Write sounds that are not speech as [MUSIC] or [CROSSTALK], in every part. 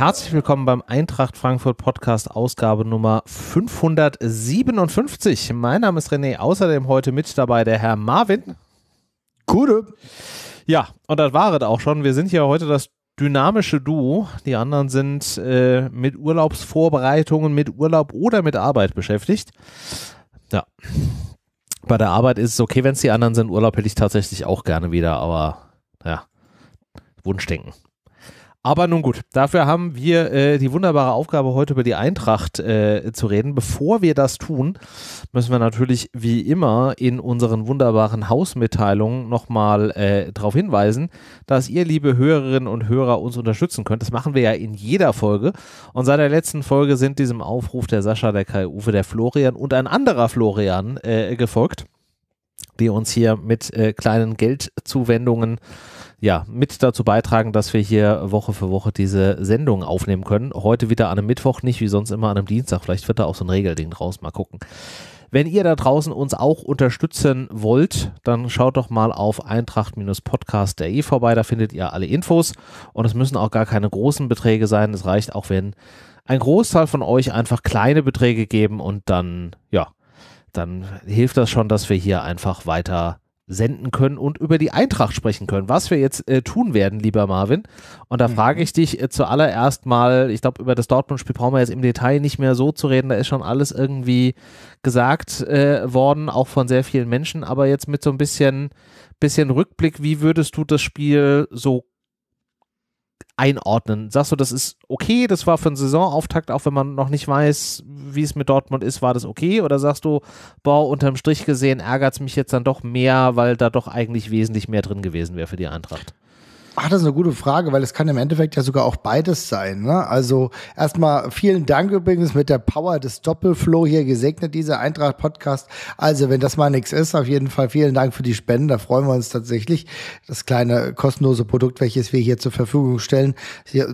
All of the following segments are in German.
Herzlich willkommen beim Eintracht Frankfurt Podcast Ausgabe Nummer 557. Mein Name ist René, außerdem heute mit dabei der Herr Marvin. Gute. Ja, und das war es auch schon. Wir sind hier heute das dynamische Duo. Die anderen sind äh, mit Urlaubsvorbereitungen, mit Urlaub oder mit Arbeit beschäftigt. Ja. Bei der Arbeit ist es okay, wenn es die anderen sind. Urlaub hätte ich tatsächlich auch gerne wieder, aber ja, Wunschdenken. Aber nun gut, dafür haben wir äh, die wunderbare Aufgabe, heute über die Eintracht äh, zu reden. Bevor wir das tun, müssen wir natürlich wie immer in unseren wunderbaren Hausmitteilungen nochmal äh, darauf hinweisen, dass ihr, liebe Hörerinnen und Hörer, uns unterstützen könnt. Das machen wir ja in jeder Folge. Und seit der letzten Folge sind diesem Aufruf der Sascha, der Kai-Uwe, der Florian und ein anderer Florian äh, gefolgt, die uns hier mit äh, kleinen Geldzuwendungen äh, ja, mit dazu beitragen, dass wir hier Woche für Woche diese Sendung aufnehmen können. Heute wieder an einem Mittwoch, nicht wie sonst immer an einem Dienstag. Vielleicht wird da auch so ein Regelding draus. Mal gucken. Wenn ihr da draußen uns auch unterstützen wollt, dann schaut doch mal auf eintracht-podcast.de vorbei. Da findet ihr alle Infos. Und es müssen auch gar keine großen Beträge sein. Es reicht auch, wenn ein Großteil von euch einfach kleine Beträge geben und dann, ja, dann hilft das schon, dass wir hier einfach weiter senden können und über die Eintracht sprechen können, was wir jetzt äh, tun werden, lieber Marvin. Und da mhm. frage ich dich äh, zuallererst mal, ich glaube, über das Dortmund-Spiel brauchen wir jetzt im Detail nicht mehr so zu reden, da ist schon alles irgendwie gesagt äh, worden, auch von sehr vielen Menschen, aber jetzt mit so ein bisschen, bisschen Rückblick, wie würdest du das Spiel so einordnen? Sagst du, das ist okay, das war für einen Saisonauftakt, auch wenn man noch nicht weiß, wie es mit Dortmund ist, war das okay? Oder sagst du, boah, unterm Strich gesehen ärgert es mich jetzt dann doch mehr, weil da doch eigentlich wesentlich mehr drin gewesen wäre für die Eintracht? Ach, das ist eine gute Frage, weil es kann im Endeffekt ja sogar auch beides sein. Ne? Also erstmal vielen Dank übrigens mit der Power des Doppelflow hier gesegnet, dieser Eintracht-Podcast. Also wenn das mal nichts ist, auf jeden Fall vielen Dank für die Spenden. Da freuen wir uns tatsächlich. Das kleine kostenlose Produkt, welches wir hier zur Verfügung stellen,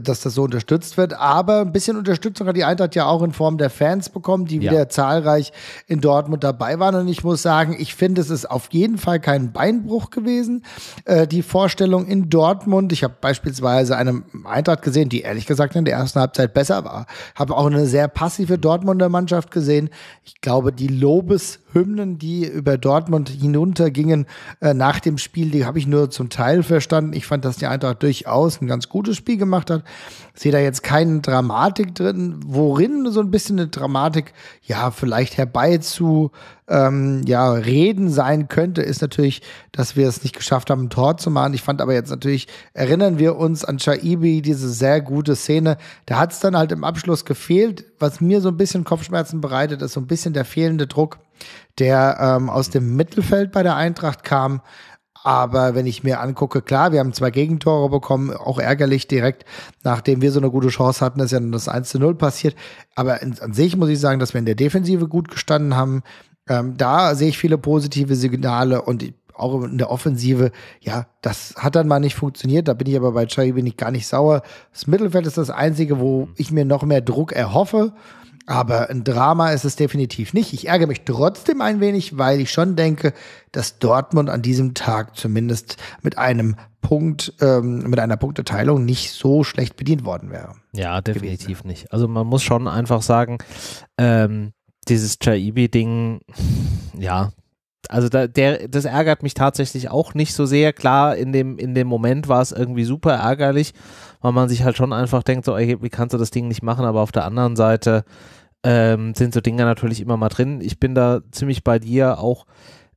dass das so unterstützt wird. Aber ein bisschen Unterstützung hat die Eintracht ja auch in Form der Fans bekommen, die ja. wieder zahlreich in Dortmund dabei waren. Und ich muss sagen, ich finde, es ist auf jeden Fall kein Beinbruch gewesen. Äh, die Vorstellung in Dortmund Dortmund. Ich habe beispielsweise eine Eintracht gesehen, die ehrlich gesagt in der ersten Halbzeit besser war. Habe auch eine sehr passive Dortmunder Mannschaft gesehen. Ich glaube, die Lobes Hymnen, die über Dortmund hinuntergingen äh, nach dem Spiel, die habe ich nur zum Teil verstanden. Ich fand, dass die Eintracht durchaus ein ganz gutes Spiel gemacht hat. Ich sehe da jetzt keine Dramatik drin, worin so ein bisschen eine Dramatik, ja, vielleicht herbeizu ähm, ja, reden sein könnte, ist natürlich, dass wir es nicht geschafft haben, ein Tor zu machen. Ich fand aber jetzt natürlich, erinnern wir uns an Chaibi, diese sehr gute Szene. Da hat es dann halt im Abschluss gefehlt. Was mir so ein bisschen Kopfschmerzen bereitet, ist so ein bisschen der fehlende Druck der ähm, aus dem Mittelfeld bei der Eintracht kam. Aber wenn ich mir angucke, klar, wir haben zwei Gegentore bekommen, auch ärgerlich direkt, nachdem wir so eine gute Chance hatten, ist ja dann das 1 zu 0 passiert. Aber an sich muss ich sagen, dass wir in der Defensive gut gestanden haben. Ähm, da sehe ich viele positive Signale und auch in der Offensive, ja, das hat dann mal nicht funktioniert. Da bin ich aber bei Chai bin ich gar nicht sauer. Das Mittelfeld ist das Einzige, wo mhm. ich mir noch mehr Druck erhoffe. Aber ein Drama ist es definitiv nicht. Ich ärgere mich trotzdem ein wenig, weil ich schon denke, dass Dortmund an diesem Tag zumindest mit einem Punkt, ähm, mit einer Punkteteilung nicht so schlecht bedient worden wäre. Ja, definitiv gewesen. nicht. Also man muss schon einfach sagen, ähm, dieses Chaibi-Ding, ja, also da, der, das ärgert mich tatsächlich auch nicht so sehr. Klar, in dem, in dem Moment war es irgendwie super ärgerlich, weil man sich halt schon einfach denkt, so, ey, wie kannst du das Ding nicht machen? Aber auf der anderen Seite, ähm, sind so Dinger natürlich immer mal drin. Ich bin da ziemlich bei dir auch.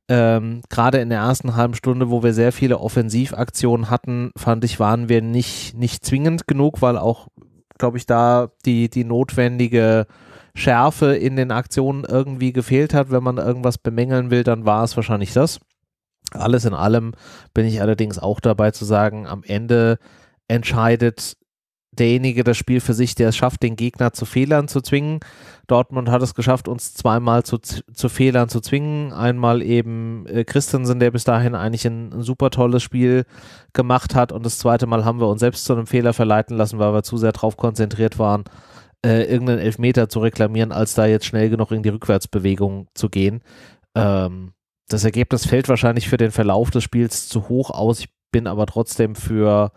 Ähm, Gerade in der ersten halben Stunde, wo wir sehr viele Offensivaktionen hatten, fand ich, waren wir nicht, nicht zwingend genug, weil auch, glaube ich, da die, die notwendige Schärfe in den Aktionen irgendwie gefehlt hat. Wenn man irgendwas bemängeln will, dann war es wahrscheinlich das. Alles in allem bin ich allerdings auch dabei zu sagen, am Ende entscheidet derjenige das Spiel für sich, der es schafft, den Gegner zu Fehlern zu zwingen. Dortmund hat es geschafft, uns zweimal zu, zu Fehlern zu zwingen. Einmal eben äh, Christensen, der bis dahin eigentlich ein, ein, super tolles Spiel gemacht hat. Und das zweite Mal haben wir uns selbst zu einem Fehler verleiten lassen, weil wir zu sehr darauf konzentriert waren, äh, irgendeinen Elfmeter zu reklamieren, als da jetzt schnell genug in die Rückwärtsbewegung zu gehen. Ähm, das Ergebnis fällt wahrscheinlich für den Verlauf des Spiels zu hoch aus. Ich bin aber trotzdem für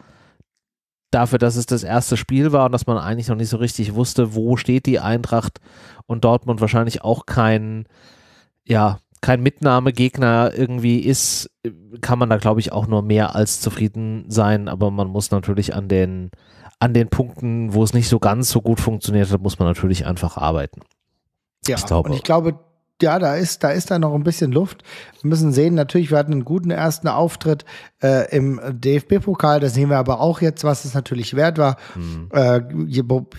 dafür, dass es das erste Spiel war und dass man eigentlich noch nicht so richtig wusste, wo steht die Eintracht und Dortmund wahrscheinlich auch kein, ja, kein Mitnahmegegner irgendwie ist, kann man da, glaube ich, auch nur mehr als zufrieden sein. Aber man muss natürlich an den, an den Punkten, wo es nicht so ganz so gut funktioniert hat, muss man natürlich einfach arbeiten. Ja, ich glaube, und ich glaube, ja, da ist, da ist da noch ein bisschen Luft. Wir müssen sehen, natürlich, wir hatten einen guten ersten Auftritt äh, im DFB-Pokal. Das sehen wir aber auch jetzt, was es natürlich wert war. Mhm. Äh,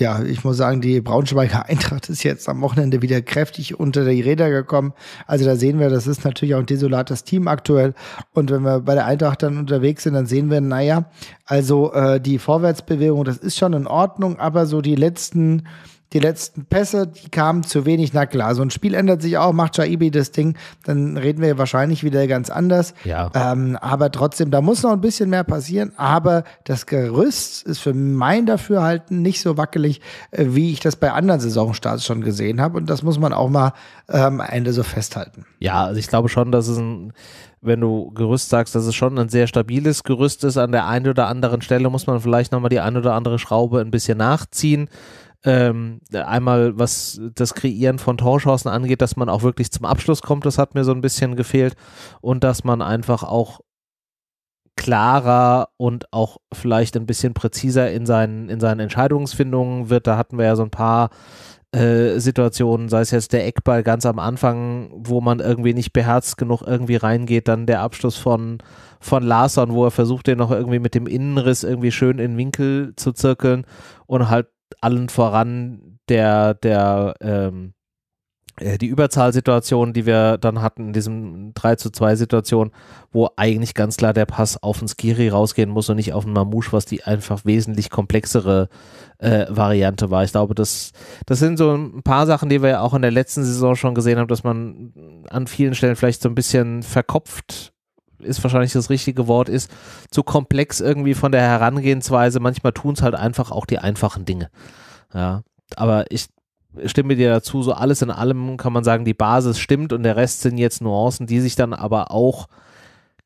ja, ich muss sagen, die Braunschweiger [LAUGHS] Eintracht ist jetzt am Wochenende wieder kräftig unter die Räder gekommen. Also da sehen wir, das ist natürlich auch ein desolates Team aktuell. Und wenn wir bei der Eintracht dann unterwegs sind, dann sehen wir, naja, also äh, die Vorwärtsbewegung, das ist schon in Ordnung, aber so die letzten die letzten Pässe, die kamen zu wenig. Na klar, so ein Spiel ändert sich auch. Macht Shaibi das Ding, dann reden wir wahrscheinlich wieder ganz anders. Ja. Ähm, aber trotzdem, da muss noch ein bisschen mehr passieren. Aber das Gerüst ist für mein Dafürhalten nicht so wackelig, äh, wie ich das bei anderen Saisonstarts schon gesehen habe. Und das muss man auch mal ähm, am ähm, Ende so festhalten. Ja, also ich glaube schon, dass es ein wenn du Gerüst sagst, dass es schon ein sehr stabiles Gerüst ist. An der einen oder anderen Stelle muss man vielleicht nochmal die eine oder andere Schraube ein bisschen nachziehen ähm, einmal was das Kreieren von Torchancen angeht, dass man auch wirklich zum Abschluss kommt, das hat mir so ein bisschen gefehlt und dass man einfach auch klarer und auch vielleicht ein bisschen präziser in seinen, in seinen Entscheidungsfindungen wird. Da hatten wir ja so ein paar äh, Situationen, sei es jetzt der Eckball ganz am Anfang, wo man irgendwie nicht beherzt genug irgendwie reingeht, dann der Abschluss von, von Larson, wo er versucht, den noch irgendwie mit dem Innenriss irgendwie schön in Winkel zu zirkeln und halt allen voran der, der, ähm, äh, die Überzahlsituation, die wir dann hatten in diesem 3 zu 2 Situation, wo eigentlich ganz klar der Pass auf den Skiri rausgehen muss und nicht auf den Mamouche, was die einfach wesentlich komplexere äh, Variante war. Ich glaube, das, das sind so ein paar Sachen, die wir ja auch in der letzten Saison schon gesehen haben, dass man an vielen Stellen vielleicht so ein bisschen verkopft ist wahrscheinlich das richtige Wort, ist zu komplex irgendwie von der Herangehensweise. Manchmal tun es halt einfach auch die einfachen Dinge. Ja, aber ich stimme dir dazu, so alles in allem kann man sagen, die Basis stimmt und der Rest sind jetzt Nuancen, die sich dann aber auch,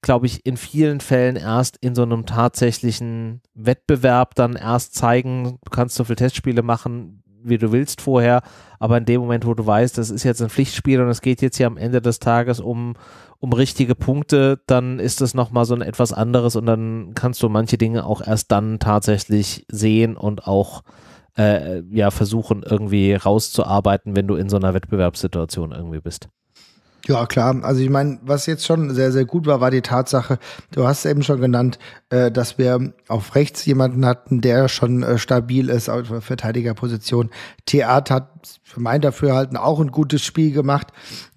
glaube ich, in vielen Fällen erst in so einem tatsächlichen Wettbewerb dann erst zeigen. Du kannst so viele Testspiele machen, wie du willst vorher, aber in dem Moment, wo du weißt, das ist jetzt ein Pflichtspiel und es geht jetzt hier am Ende des Tages um, um richtige Punkte, dann ist das nochmal so ein etwas anderes und dann kannst du manche Dinge auch erst dann tatsächlich sehen und auch äh, ja, versuchen irgendwie rauszuarbeiten, wenn du in so einer Wettbewerbssituation irgendwie bist. Ja, klar. Also ich meine, was jetzt schon sehr, sehr gut war, war die Tatsache, du hast eben schon genannt, äh, dass wir auf rechts jemanden hatten, der schon äh, stabil ist auf Verteidigerposition. Theater hat für mein Dafürhalten auch ein gutes Spiel gemacht.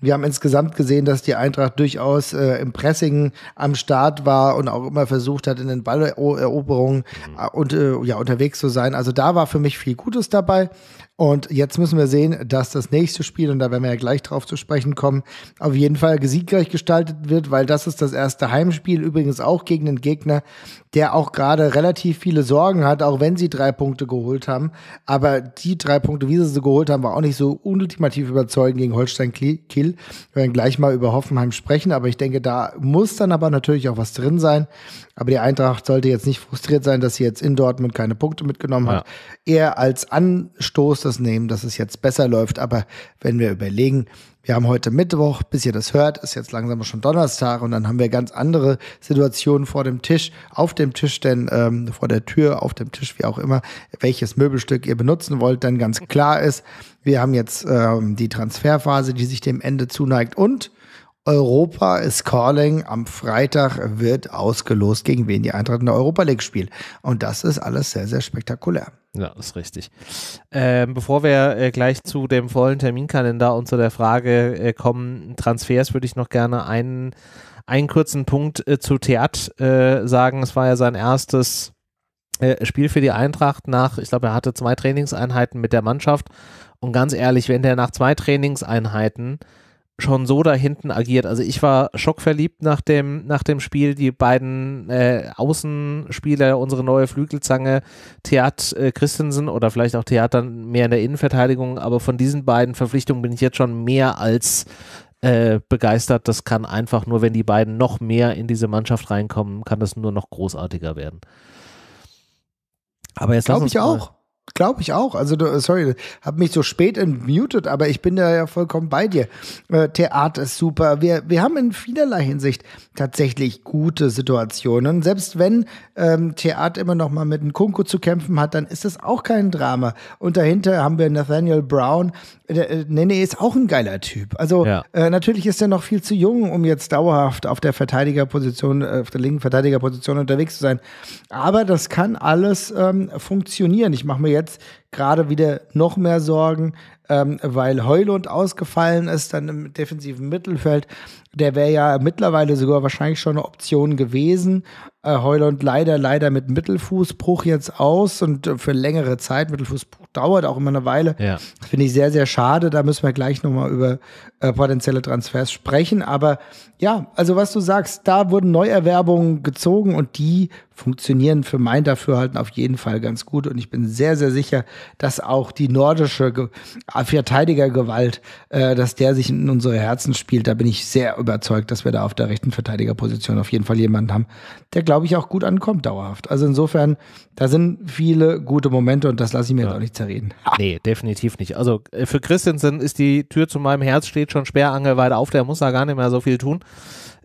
Wir haben insgesamt gesehen, dass die Eintracht durchaus äh, im Pressing am Start war und auch immer versucht hat, in den Balleroberungen mhm. Äh, und, äh, ja, unterwegs zu sein. Also da war für mich viel Gutes dabei. Und jetzt müssen wir sehen, dass das nächste Spiel, und da werden wir ja gleich drauf zu sprechen kommen, auf jeden Fall siegreich gestaltet wird, weil das ist das erste Heimspiel, übrigens auch gegen einen Gegner, der auch gerade relativ viele Sorgen hat, auch wenn sie drei Punkte geholt haben. Aber die drei Punkte, wie sie sie geholt haben, war auch nicht so ultimativ überzeugend gegen Holstein Kiel. Wir werden gleich mal über Hoffenheim sprechen, aber ich denke, da muss dann aber natürlich auch was drin sein. Aber die Eintracht sollte jetzt nicht frustriert sein, dass sie jetzt in Dortmund keine Punkte mitgenommen ja. hat. Eher als Anstoß das nehmen, dass es jetzt besser läuft. Aber wenn wir überlegen, wir haben heute Mittwoch, bis ihr das hört, ist jetzt langsam schon Donnerstag und dann haben wir ganz andere Situationen vor dem Tisch, auf dem Tisch, denn ähm, vor der Tür, auf dem Tisch, wie auch immer, welches Möbelstück ihr benutzen wollt, dann ganz klar ist, wir haben jetzt ähm, die Transferphase, die sich dem Ende zuneigt und Europa is Calling am Freitag wird ausgelost, gegen wen die Eintracht in der Europa League spielt. Und das ist alles sehr, sehr spektakulär. Ja, ist richtig. Ähm, bevor wir äh, gleich zu dem vollen Terminkalender und zu der Frage äh, kommen, Transfers, würde ich noch gerne einen, einen kurzen Punkt äh, zu Theat äh, sagen. Es war ja sein erstes äh, Spiel für die Eintracht nach, ich glaube, er hatte zwei Trainingseinheiten mit der Mannschaft. Und ganz ehrlich, wenn der nach zwei Trainingseinheiten schon so da hinten agiert. Also ich war schockverliebt nach dem, nach dem Spiel. Die beiden äh, Außenspieler, unsere neue Flügelzange, Theat äh, Christensen oder vielleicht auch Theat dann mehr in der Innenverteidigung, aber von diesen beiden Verpflichtungen bin ich jetzt schon mehr als äh, begeistert. Das kann einfach nur, wenn die beiden noch mehr in diese Mannschaft reinkommen, kann das nur noch großartiger werden. Aber jetzt glaube ich auch. Glaube ich auch. Also, sorry, habe mich so spät entmutet, aber ich bin da ja vollkommen bei dir. Äh, Theater ist super. Wir, wir haben in vielerlei Hinsicht tatsächlich gute Situationen. Selbst wenn ähm, Theater immer noch mal mit einem Kunko zu kämpfen hat, dann ist das auch kein Drama. Und dahinter haben wir Nathaniel Brown, der, äh, Nene ist auch ein geiler Typ. Also ja. äh, natürlich ist er noch viel zu jung, um jetzt dauerhaft auf der Verteidigerposition, äh, auf der linken Verteidigerposition unterwegs zu sein. Aber das kann alles ähm, funktionieren. Ich mache mir jetzt gerade wieder noch mehr Sorgen, ähm, weil Heulund ausgefallen ist, dann im defensiven Mittelfeld der wäre ja mittlerweile sogar wahrscheinlich schon eine Option gewesen. Äh, Heuland leider, leider mit Mittelfußbruch jetzt aus und äh, für längere Zeit. Mittelfußbruch dauert auch immer eine Weile. Ja. Finde ich sehr, sehr schade. Da müssen wir gleich nochmal über äh, potenzielle Transfers sprechen. Aber ja, also was du sagst, da wurden Neuerwerbungen gezogen und die funktionieren für mein Dafürhalten auf jeden Fall ganz gut. Und ich bin sehr, sehr sicher, dass auch die nordische Ge Verteidigergewalt, äh, dass der sich in unsere Herzen spielt. Da bin ich sehr überzeugt, dass wir da auf der rechten Verteidigerposition auf jeden Fall jemanden haben, der, glaube ich, auch gut ankommt dauerhaft. Also insofern, da sind viele gute Momente und das lasse ich mir ja. jetzt auch nicht zerreden. Ha. [LAUGHS] Nee, definitiv nicht. Also äh, für Christensen ist die Tür zu meinem Herz steht schon sperrangelweit auf, der muss da gar nicht mehr so viel tun.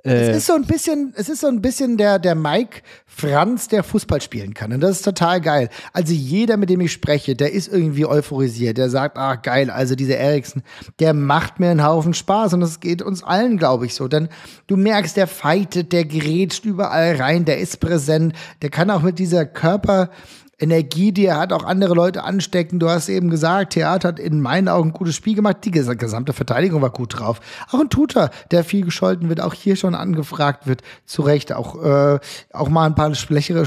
Äh, es ist so ein bisschen, es ist so ein bisschen der, der Mike Franz, der Fußball spielen kann. Und das ist total geil. Also jeder, mit dem ich spreche, der ist irgendwie euphorisiert. Der sagt, ach geil, also dieser Eriksen, der macht mir einen Haufen Spaß. Und das geht uns allen, glaube ich, so. Denn du merkst, der fightet, der gerätscht überall rein, der ist präsent, der kann auch mit dieser Körper, Energie, die er hat, auch andere Leute anstecken. Du hast eben gesagt, Theater hat in meinen Augen ein gutes Spiel gemacht. Die gesamte Verteidigung war gut drauf. Auch ein Tutor, der viel gescholten wird, auch hier schon angefragt wird, zu Recht. Auch, äh, auch mal ein paar schwächere,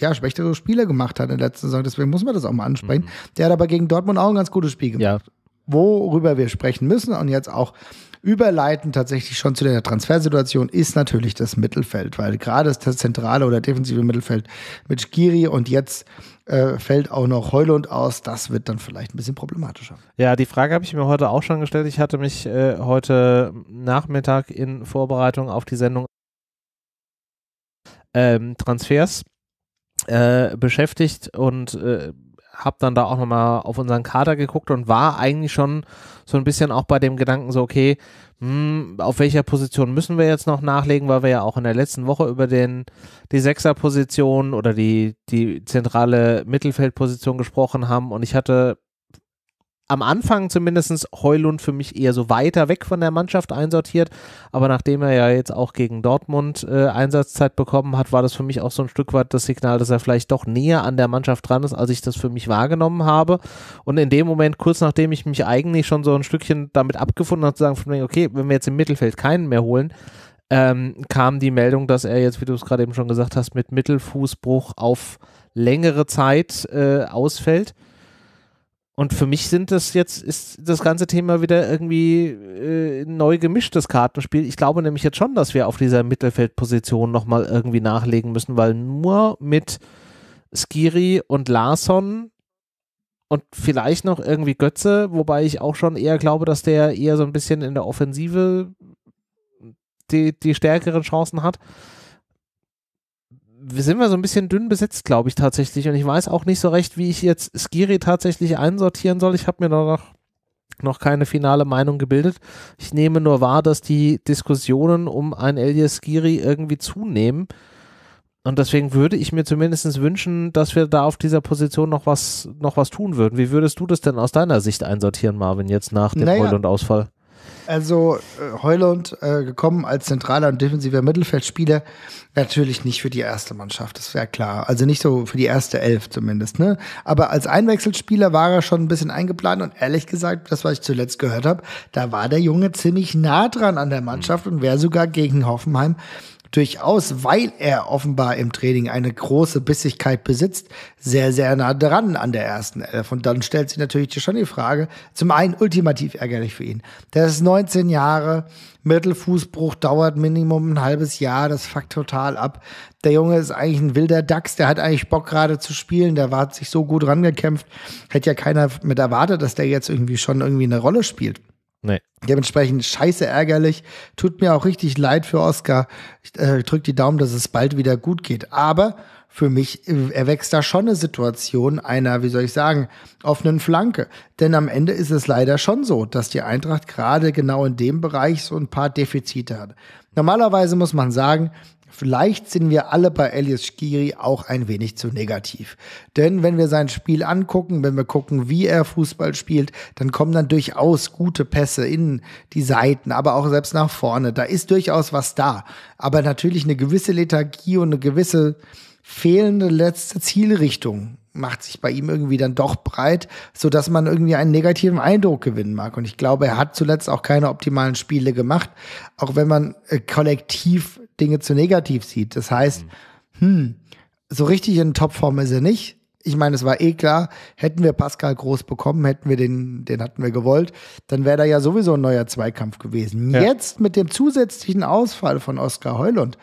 ja, schwächere Spiele gemacht hat in der letzten Saison. Deswegen muss man das auch mal ansprechen. Mhm. Der hat aber gegen Dortmund auch ein ganz gutes Spiel gemacht. Ja. Worüber wir sprechen müssen und jetzt auch Überleiten tatsächlich schon zu der Transfersituation ist natürlich das Mittelfeld, weil gerade das zentrale oder defensive Mittelfeld mit Skiri und jetzt äh, fällt auch noch Heulund aus. Das wird dann vielleicht ein bisschen problematischer. Ja, die Frage habe ich mir heute auch schon gestellt. Ich hatte mich äh, heute Nachmittag in Vorbereitung auf die Sendung ähm, Transfers äh, beschäftigt und äh, habe dann da auch nochmal auf unseren Kader geguckt und war eigentlich schon so ein bisschen auch bei dem Gedanken so, okay, mh, hm, auf welcher Position müssen wir jetzt noch nachlegen, weil wir ja auch in der letzten Woche über den, die Sechserposition oder die, die zentrale Mittelfeldposition gesprochen haben und ich hatte am Anfang zumindest Heulund für mich eher so weiter weg von der Mannschaft einsortiert. Aber nachdem er ja jetzt auch gegen Dortmund äh, Einsatzzeit bekommen hat, war das für mich auch so ein Stück weit das Signal, dass er vielleicht doch näher an der Mannschaft dran ist, als ich das für mich wahrgenommen habe. Und in dem Moment, kurz nachdem ich mich eigentlich schon so ein Stückchen damit abgefunden habe, zu sagen, okay, wenn wir jetzt im Mittelfeld keinen mehr holen, ähm, kam die Meldung, dass er jetzt, wie du es gerade eben schon gesagt hast, mit Mittelfußbruch auf längere Zeit äh, ausfällt. Und für mich sind das jetzt, ist das ganze Thema wieder irgendwie äh, neu gemischtes Kartenspiel. Ich glaube nämlich jetzt schon, dass wir auf dieser Mittelfeldposition nochmal irgendwie nachlegen müssen, weil nur mit Skiri und Larsson und vielleicht noch irgendwie Götze, wobei ich auch schon eher glaube, dass der eher so ein bisschen in der Offensive die, die stärkeren Chancen hat sind wir so ein bisschen dünn besetzt, glaube ich tatsächlich. Und ich weiß auch nicht so recht, wie ich jetzt Skiri tatsächlich einsortieren soll. Ich habe mir noch, noch keine finale Meinung gebildet. Ich nehme nur wahr, dass die Diskussionen um ein Elias Skiri irgendwie zunehmen. Und deswegen würde ich mir zumindest wünschen, dass wir da auf dieser Position noch was, noch was tun würden. Wie würdest du das denn aus deiner Sicht einsortieren, Marvin, jetzt nach dem naja, Roll und Ausfall? Also äh, Heuland äh, gekommen als zentraler und defensiver Mittelfeldspieler, natürlich nicht für die erste Mannschaft, das wäre klar. Also nicht so für die erste Elf zumindest, ne? Aber als Einwechselspieler war er schon ein bisschen eingeplant und ehrlich gesagt, das, was ich zuletzt gehört habe, da war der Junge ziemlich nah dran an der Mannschaft mhm. und wäre sogar gegen Hoffenheim durchaus, weil er offenbar im Training eine große Bissigkeit besitzt, sehr, sehr nah dran an der ersten Elf. Und dann stellt sich natürlich schon die Frage, zum einen ultimativ ärgerlich für ihn. Der ist 19 Jahre, Mittelfußbruch dauert Minimum ein halbes Jahr, das fuckt total ab. Der Junge ist eigentlich ein wilder Dachs, der hat eigentlich Bock gerade zu spielen, der hat sich so gut rangekämpft, hätte ja keiner mit erwartet, dass der jetzt irgendwie schon irgendwie eine Rolle spielt. Nee. Dementsprechend scheiße ärgerlich. Tut mir auch richtig leid für Oscar. Ich äh, drücke die Daumen, dass es bald wieder gut geht. Aber für mich äh, erwächst da schon eine Situation einer, wie soll ich sagen, offenen Flanke. Denn am Ende ist es leider schon so, dass die Eintracht gerade genau in dem Bereich so ein paar Defizite hat. Normalerweise muss man sagen, Vielleicht sind wir alle bei Elias Skiri auch ein wenig zu negativ. Denn wenn wir sein Spiel angucken, wenn wir gucken, wie er Fußball spielt, dann kommen dann durchaus gute Pässe in die Seiten, aber auch selbst nach vorne. Da ist durchaus was da. Aber natürlich eine gewisse Lethargie und eine gewisse fehlende letzte Zielrichtung macht sich bei ihm irgendwie dann doch breit, so dass man irgendwie einen negativen Eindruck gewinnen mag. Und ich glaube, er hat zuletzt auch keine optimalen Spiele gemacht, auch wenn man äh, kollektiv Dinge zu negativ sieht. Das heißt, hm, so richtig in Topform ist er nicht. Ich meine, es war eh klar, hätten wir Pascal Groß bekommen, hätten wir den, den hatten wir gewollt, dann wäre da ja sowieso ein neuer Zweikampf gewesen. Ja. Jetzt mit dem zusätzlichen Ausfall von Oskar Heulund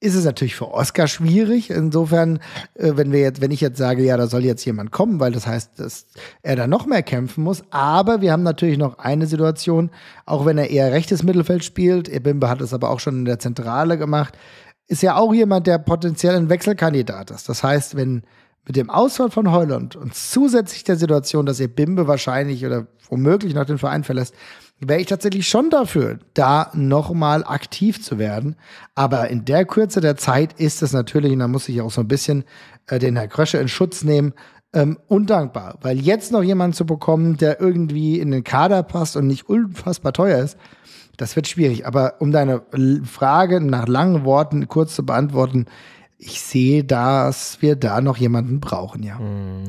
ist es natürlich für Oscar schwierig. Insofern, äh, wenn wir jetzt, wenn ich jetzt sage, ja, da soll jetzt jemand kommen, weil das heißt, dass er da noch mehr kämpfen muss. Aber wir haben natürlich noch eine Situation, auch wenn er eher rechtes Mittelfeld spielt, Ebimbe hat es aber auch schon in der Zentrale gemacht, ist ja auch jemand, der potenziell ein Wechselkandidat ist. Das heißt, wenn mit dem Ausfall von Heuland und zusätzlich der Situation, dass ihr Bimbe wahrscheinlich oder womöglich noch den Verein verlässt, wäre ich tatsächlich schon dafür, da nochmal aktiv zu werden. Aber in der Kürze der Zeit ist es natürlich, und da muss ich auch so ein bisschen äh, den Herr Krösche in Schutz nehmen, ähm, undankbar. Weil jetzt noch jemanden zu bekommen, der irgendwie in den Kader passt und nicht unfassbar teuer ist, das wird schwierig. Aber um deine Frage nach langen Worten kurz zu beantworten, ich sehe, dass wir da noch jemanden brauchen, ja. Hm.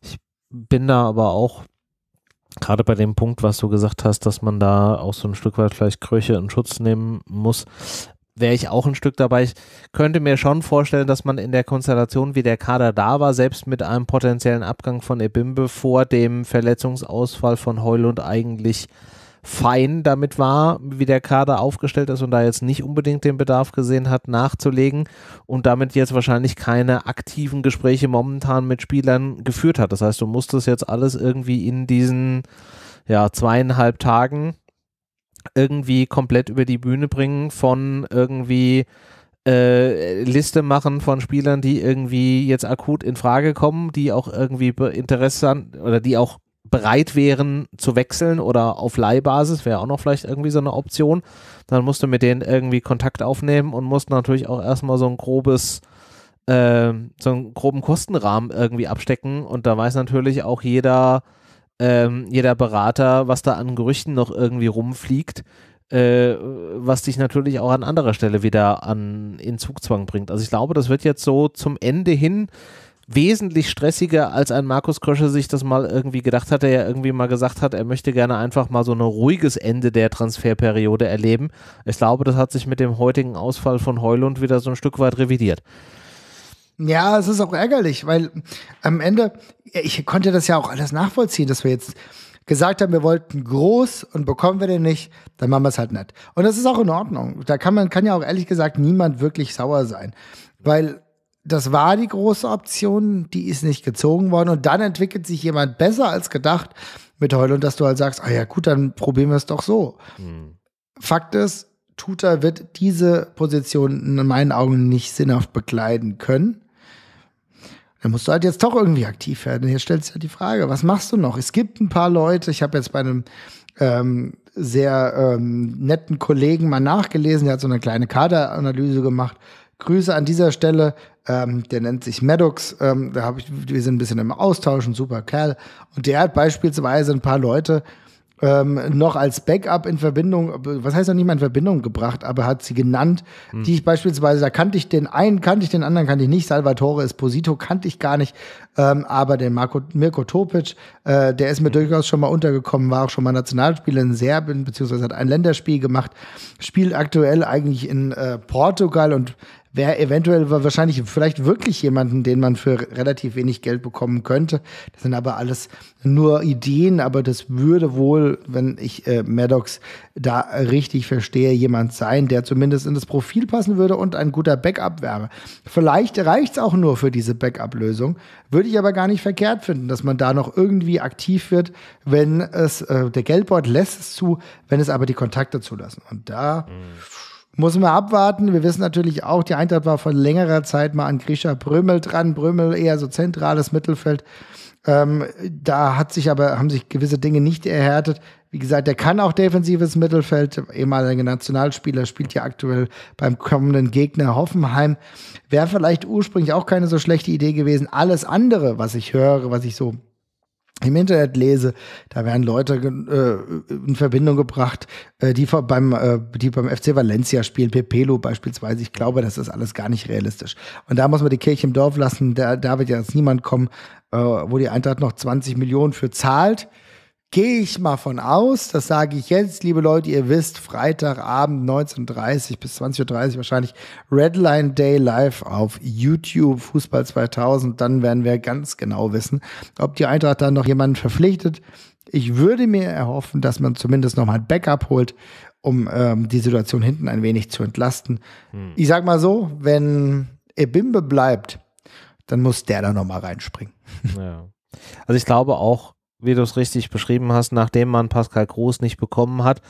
Ich bin da aber auch gerade bei dem Punkt, was du gesagt hast, dass man da auch so ein Stück weit vielleicht Kröche in Schutz nehmen muss, wäre ich auch ein Stück dabei. Ich könnte mir schon vorstellen, dass man in der Konstellation, wie der Kader da war, selbst mit einem potenziellen Abgang von Ebimbe vor dem Verletzungsausfall von Heulund eigentlich fein damit war, wie der Kader aufgestellt ist und da jetzt nicht unbedingt den Bedarf gesehen hat, nachzulegen und damit jetzt wahrscheinlich keine aktiven Gespräche momentan mit Spielern geführt hat. Das heißt, du musstest jetzt alles irgendwie in diesen ja, zweieinhalb Tagen irgendwie komplett über die Bühne bringen von irgendwie äh, Liste machen von Spielern, die irgendwie jetzt akut in Frage kommen, die auch irgendwie interessant oder die auch bereit wären zu wechseln oder auf Leihbasis, wäre auch noch vielleicht irgendwie so eine Option. Dann musst du mit denen irgendwie Kontakt aufnehmen und musst natürlich auch erstmal so ein grobes, äh, so einen groben Kostenrahmen irgendwie abstecken. Und da weiß natürlich auch jeder, ähm, jeder Berater, was da an Gerüchten noch irgendwie rumfliegt, äh, was dich natürlich auch an anderer Stelle wieder an, in Zugzwang bringt. Also ich glaube, das wird jetzt so zum Ende hin wesentlich stressiger, als ein Markus Krösche sich das mal irgendwie gedacht hat, der ja irgendwie mal gesagt hat, er möchte gerne einfach mal so ein ruhiges Ende der Transferperiode erleben. Ich glaube, das hat sich mit dem heutigen Ausfall von Heulund wieder so ein Stück weit revidiert. Ja, es ist auch ärgerlich, weil am Ende, ich konnte das ja auch alles nachvollziehen, dass wir jetzt gesagt haben, wir wollten groß und bekommen wir den nicht, dann machen wir es halt nicht. Und das ist auch in Ordnung. Da kann man, kann ja auch ehrlich gesagt niemand wirklich sauer sein. Weil das war die große Option, die ist nicht gezogen worden und dann entwickelt sich jemand besser als gedacht mit Heul und dass du halt sagst, ah ja gut, dann probieren wir es doch so. Mhm. Fakt ist, Tuta wird diese Position in meinen Augen nicht sinnhaft bekleiden können. Dann musst du halt jetzt doch irgendwie aktiv werden. Hier stellt sich ja halt die Frage, was machst du noch? Es gibt ein paar Leute, ich habe jetzt bei einem ähm, sehr ähm, netten Kollegen mal nachgelesen, der hat so eine kleine Kaderanalyse gemacht. Grüße an dieser Stelle ähm, der nennt sich Maddox, ähm, da habe ich, wir sind ein bisschen im Austausch, ein super Kerl. Und der hat beispielsweise ein paar Leute ähm, noch als Backup in Verbindung, was heißt noch nicht mal in Verbindung gebracht, aber hat sie genannt, hm. die ich beispielsweise, da kannte ich den einen, kannte ich den anderen, kannte ich nicht, Salvatore Esposito kannte ich gar nicht, ähm, aber den Marco, Mirko Topic, äh, der ist mir hm. durchaus schon mal untergekommen, war auch schon mal Nationalspieler in Serbien, beziehungsweise hat ein Länderspiel gemacht, spielt aktuell eigentlich in äh, Portugal und wäre eventuell wahrscheinlich vielleicht wirklich jemanden, den man für relativ wenig Geld bekommen könnte. Das sind aber alles nur Ideen, aber das würde wohl, wenn ich äh, Maddox da richtig verstehe, jemand sein, der zumindest in das Profil passen würde und ein guter Backup wäre. Vielleicht reicht es auch nur für diese Backup-Lösung, würde ich aber gar nicht verkehrt finden, dass man da noch irgendwie aktiv wird, wenn es äh, der Geldbord lässt es zu, wenn es aber die Kontakte zulassen. Und da. Mhm muss man abwarten. Wir wissen natürlich auch, die Eintracht war vor längerer Zeit mal an Grisha Brümmel dran. Brümmel eher so zentrales Mittelfeld. Ähm, da hat sich aber, haben sich gewisse Dinge nicht erhärtet. Wie gesagt, der kann auch defensives Mittelfeld. Ehemaliger Nationalspieler spielt ja aktuell beim kommenden Gegner Hoffenheim. Wäre vielleicht ursprünglich auch keine so schlechte Idee gewesen. Alles andere, was ich höre, was ich so im Internet lese, da werden Leute äh, in Verbindung gebracht, äh, die, vor, beim, äh, die beim FC Valencia spielen, Pepelo beispielsweise. Ich glaube, das ist alles gar nicht realistisch. Und da muss man die Kirche im Dorf lassen. Da, da wird ja jetzt niemand kommen, äh, wo die Eintracht noch 20 Millionen für zahlt gehe ich mal von aus, das sage ich jetzt, liebe Leute, ihr wisst, Freitagabend 19.30 bis 20.30 Uhr wahrscheinlich Redline Day live auf YouTube, Fußball 2000, dann werden wir ganz genau wissen, ob die Eintracht dann noch jemanden verpflichtet. Ich würde mir erhoffen, dass man zumindest nochmal ein Backup holt, um ähm, die Situation hinten ein wenig zu entlasten. Hm. Ich sag mal so, wenn Ebimbe bleibt, dann muss der da nochmal reinspringen. Ja. Also ich glaube auch, wie du es richtig beschrieben hast, nachdem man Pascal Groß nicht bekommen hat,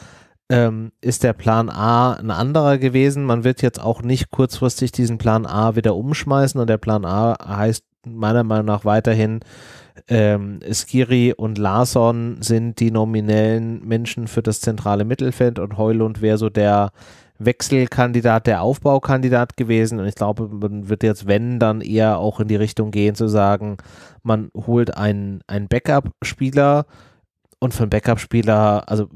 ähm, ist der Plan A ein anderer gewesen. Man wird jetzt auch nicht kurzfristig diesen Plan A wieder umschmeißen und der Plan A heißt meiner Meinung nach weiterhin, ähm, Skiri und Larsson sind die nominellen Menschen für das zentrale Mittelfeld und Heulund wäre so der Wechselkandidat, der Aufbaukandidat gewesen. Und ich glaube, man wird jetzt, wenn, dann eher auch in die Richtung gehen, zu sagen, man holt einen, einen Backup-Spieler. Und für einen Backup-Spieler, also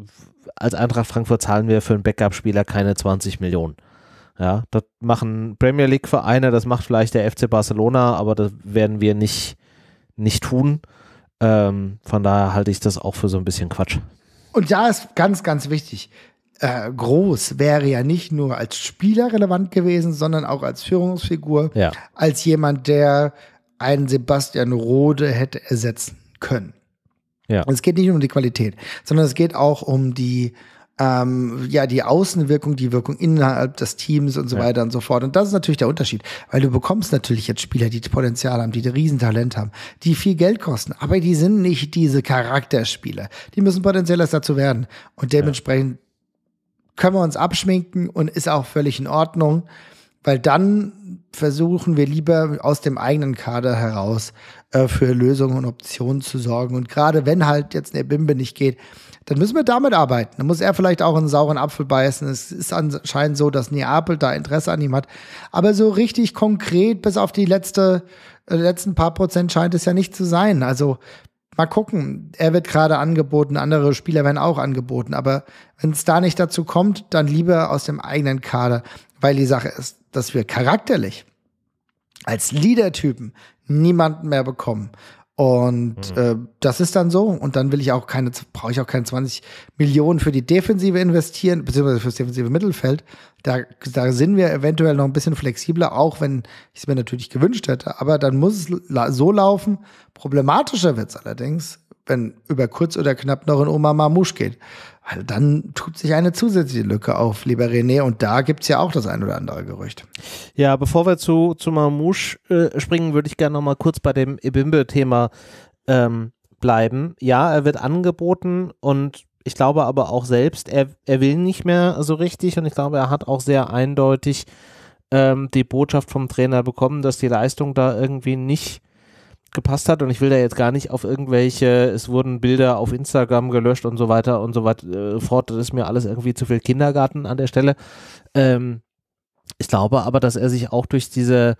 als Eintracht Frankfurt zahlen wir für einen Backup-Spieler keine 20 Millionen. Ja, das machen Premier League-Vereine, das macht vielleicht der FC Barcelona, aber das werden wir nicht, nicht tun. Ähm, von daher halte ich das auch für so ein bisschen Quatsch. Und ja, ist ganz, ganz wichtig äh, Groß wäre ja nicht nur als Spieler relevant gewesen, sondern auch als Führungsfigur, ja. als jemand, der einen Sebastian Rode hätte ersetzen können. Ja. Und es geht nicht nur um die Qualität, sondern es geht auch um die, ähm, ja, die Außenwirkung, die Wirkung innerhalb des Teams und so ja. weiter und so fort. Und das ist natürlich der Unterschied, weil du bekommst natürlich jetzt Spieler, die Potenzial haben, die Riesentalent haben, die viel Geld kosten, aber die sind nicht diese Charakterspieler. Die müssen potenziell erst dazu werden. Und dementsprechend können wir uns abschminken und ist auch völlig in Ordnung, weil dann versuchen wir lieber aus dem eigenen Kader heraus äh, für Lösungen und Optionen zu sorgen. Und gerade wenn halt jetzt eine Bimbe nicht geht, dann müssen wir damit arbeiten. Dann muss er vielleicht auch einen sauren Apfel beißen. Es ist anscheinend so, dass Neapel da Interesse an ihm hat. Aber so richtig konkret bis auf die letzte, äh, letzten paar Prozent scheint es ja nicht zu sein. Also mal gucken. Er wird gerade angeboten, andere Spieler werden auch angeboten. Aber wenn es da nicht dazu kommt, dann lieber aus dem eigenen Kader, weil die Sache ist, dass wir charakterlich als Leader-Typen niemanden mehr bekommen. Und mhm. äh, das ist dann so. Und dann will ich auch keine, brauche ich auch keine 20 Millionen für die Defensive investieren, beziehungsweise fürs defensive Mittelfeld. Da, da sind wir eventuell noch ein bisschen flexibler, auch wenn ich es mir natürlich gewünscht hätte. Aber dann muss es la so laufen. Problematischer wird es allerdings, wenn über kurz oder knapp noch in Oma Marmouche geht. Weil dann tut sich eine zusätzliche Lücke auf, lieber René, und da gibt's ja auch das ein oder andere Gerücht. Ja, bevor wir zu, zu Mamouche äh, springen, würde ich gerne nochmal kurz bei dem Ebimbe-Thema ähm, bleiben. Ja, er wird angeboten und ich glaube aber auch selbst, er, er will nicht mehr so richtig und ich glaube, er hat auch sehr eindeutig ähm, die Botschaft vom Trainer bekommen, dass die Leistung da irgendwie nicht gepasst hat und ich will da jetzt gar nicht auf irgendwelche, es wurden Bilder auf Instagram gelöscht und so weiter und so weiter äh, fort, das ist mir alles irgendwie zu viel Kindergarten an der Stelle. Ähm, ich glaube aber, dass er sich auch durch diese,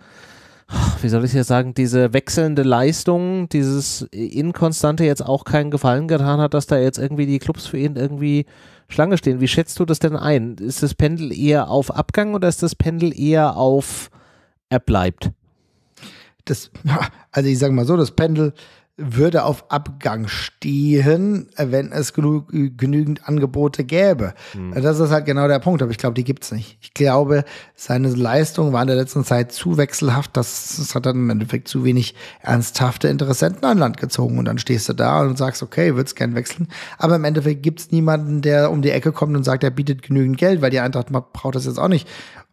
wie soll ich jetzt sagen, diese wechselnde Leistung, dieses Inkonstante jetzt auch keinen Gefallen getan hat, dass da jetzt irgendwie die Clubs für ihn irgendwie Schlange stehen. Wie schätzt du das denn ein? Ist das Pendel eher auf Abgang oder ist das Pendel eher auf er bleibt? das, also ich sage mal so, das Pendel würde auf Abgang stehen, wenn es genügend Angebote gäbe. Mhm. Das ist halt genau der Punkt, aber ich glaube, die gibt es nicht. Ich glaube, seine Leistungen waren in der letzten Zeit zu wechselhaft, das, das hat dann im Endeffekt zu wenig ernsthafte Interessenten an Land gezogen und dann stehst du da und sagst, okay, würdest gern wechseln, aber im Endeffekt gibt es niemanden, der um die Ecke kommt und sagt, er bietet genügend Geld, weil die Eintracht braucht das jetzt auch nicht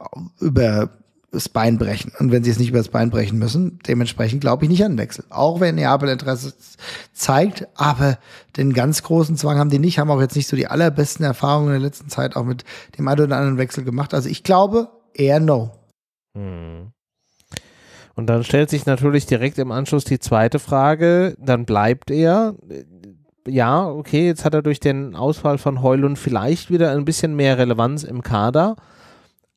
äh, über das Bein brechen. Und wenn sie es nicht über das Bein brechen müssen, dementsprechend glaube ich nicht an den Wechsel. Auch wenn Neapel Interesse zeigt, aber den ganz großen Zwang haben die nicht, haben auch jetzt nicht so die allerbesten Erfahrungen in der letzten Zeit auch mit dem einen oder anderen Wechsel gemacht. Also ich glaube eher no. Hm. Und dann stellt sich natürlich direkt im Anschluss die zweite Frage, dann bleibt er. Ja, okay, jetzt hat er durch den Ausfall von Heulund vielleicht wieder ein bisschen mehr Relevanz im Kader.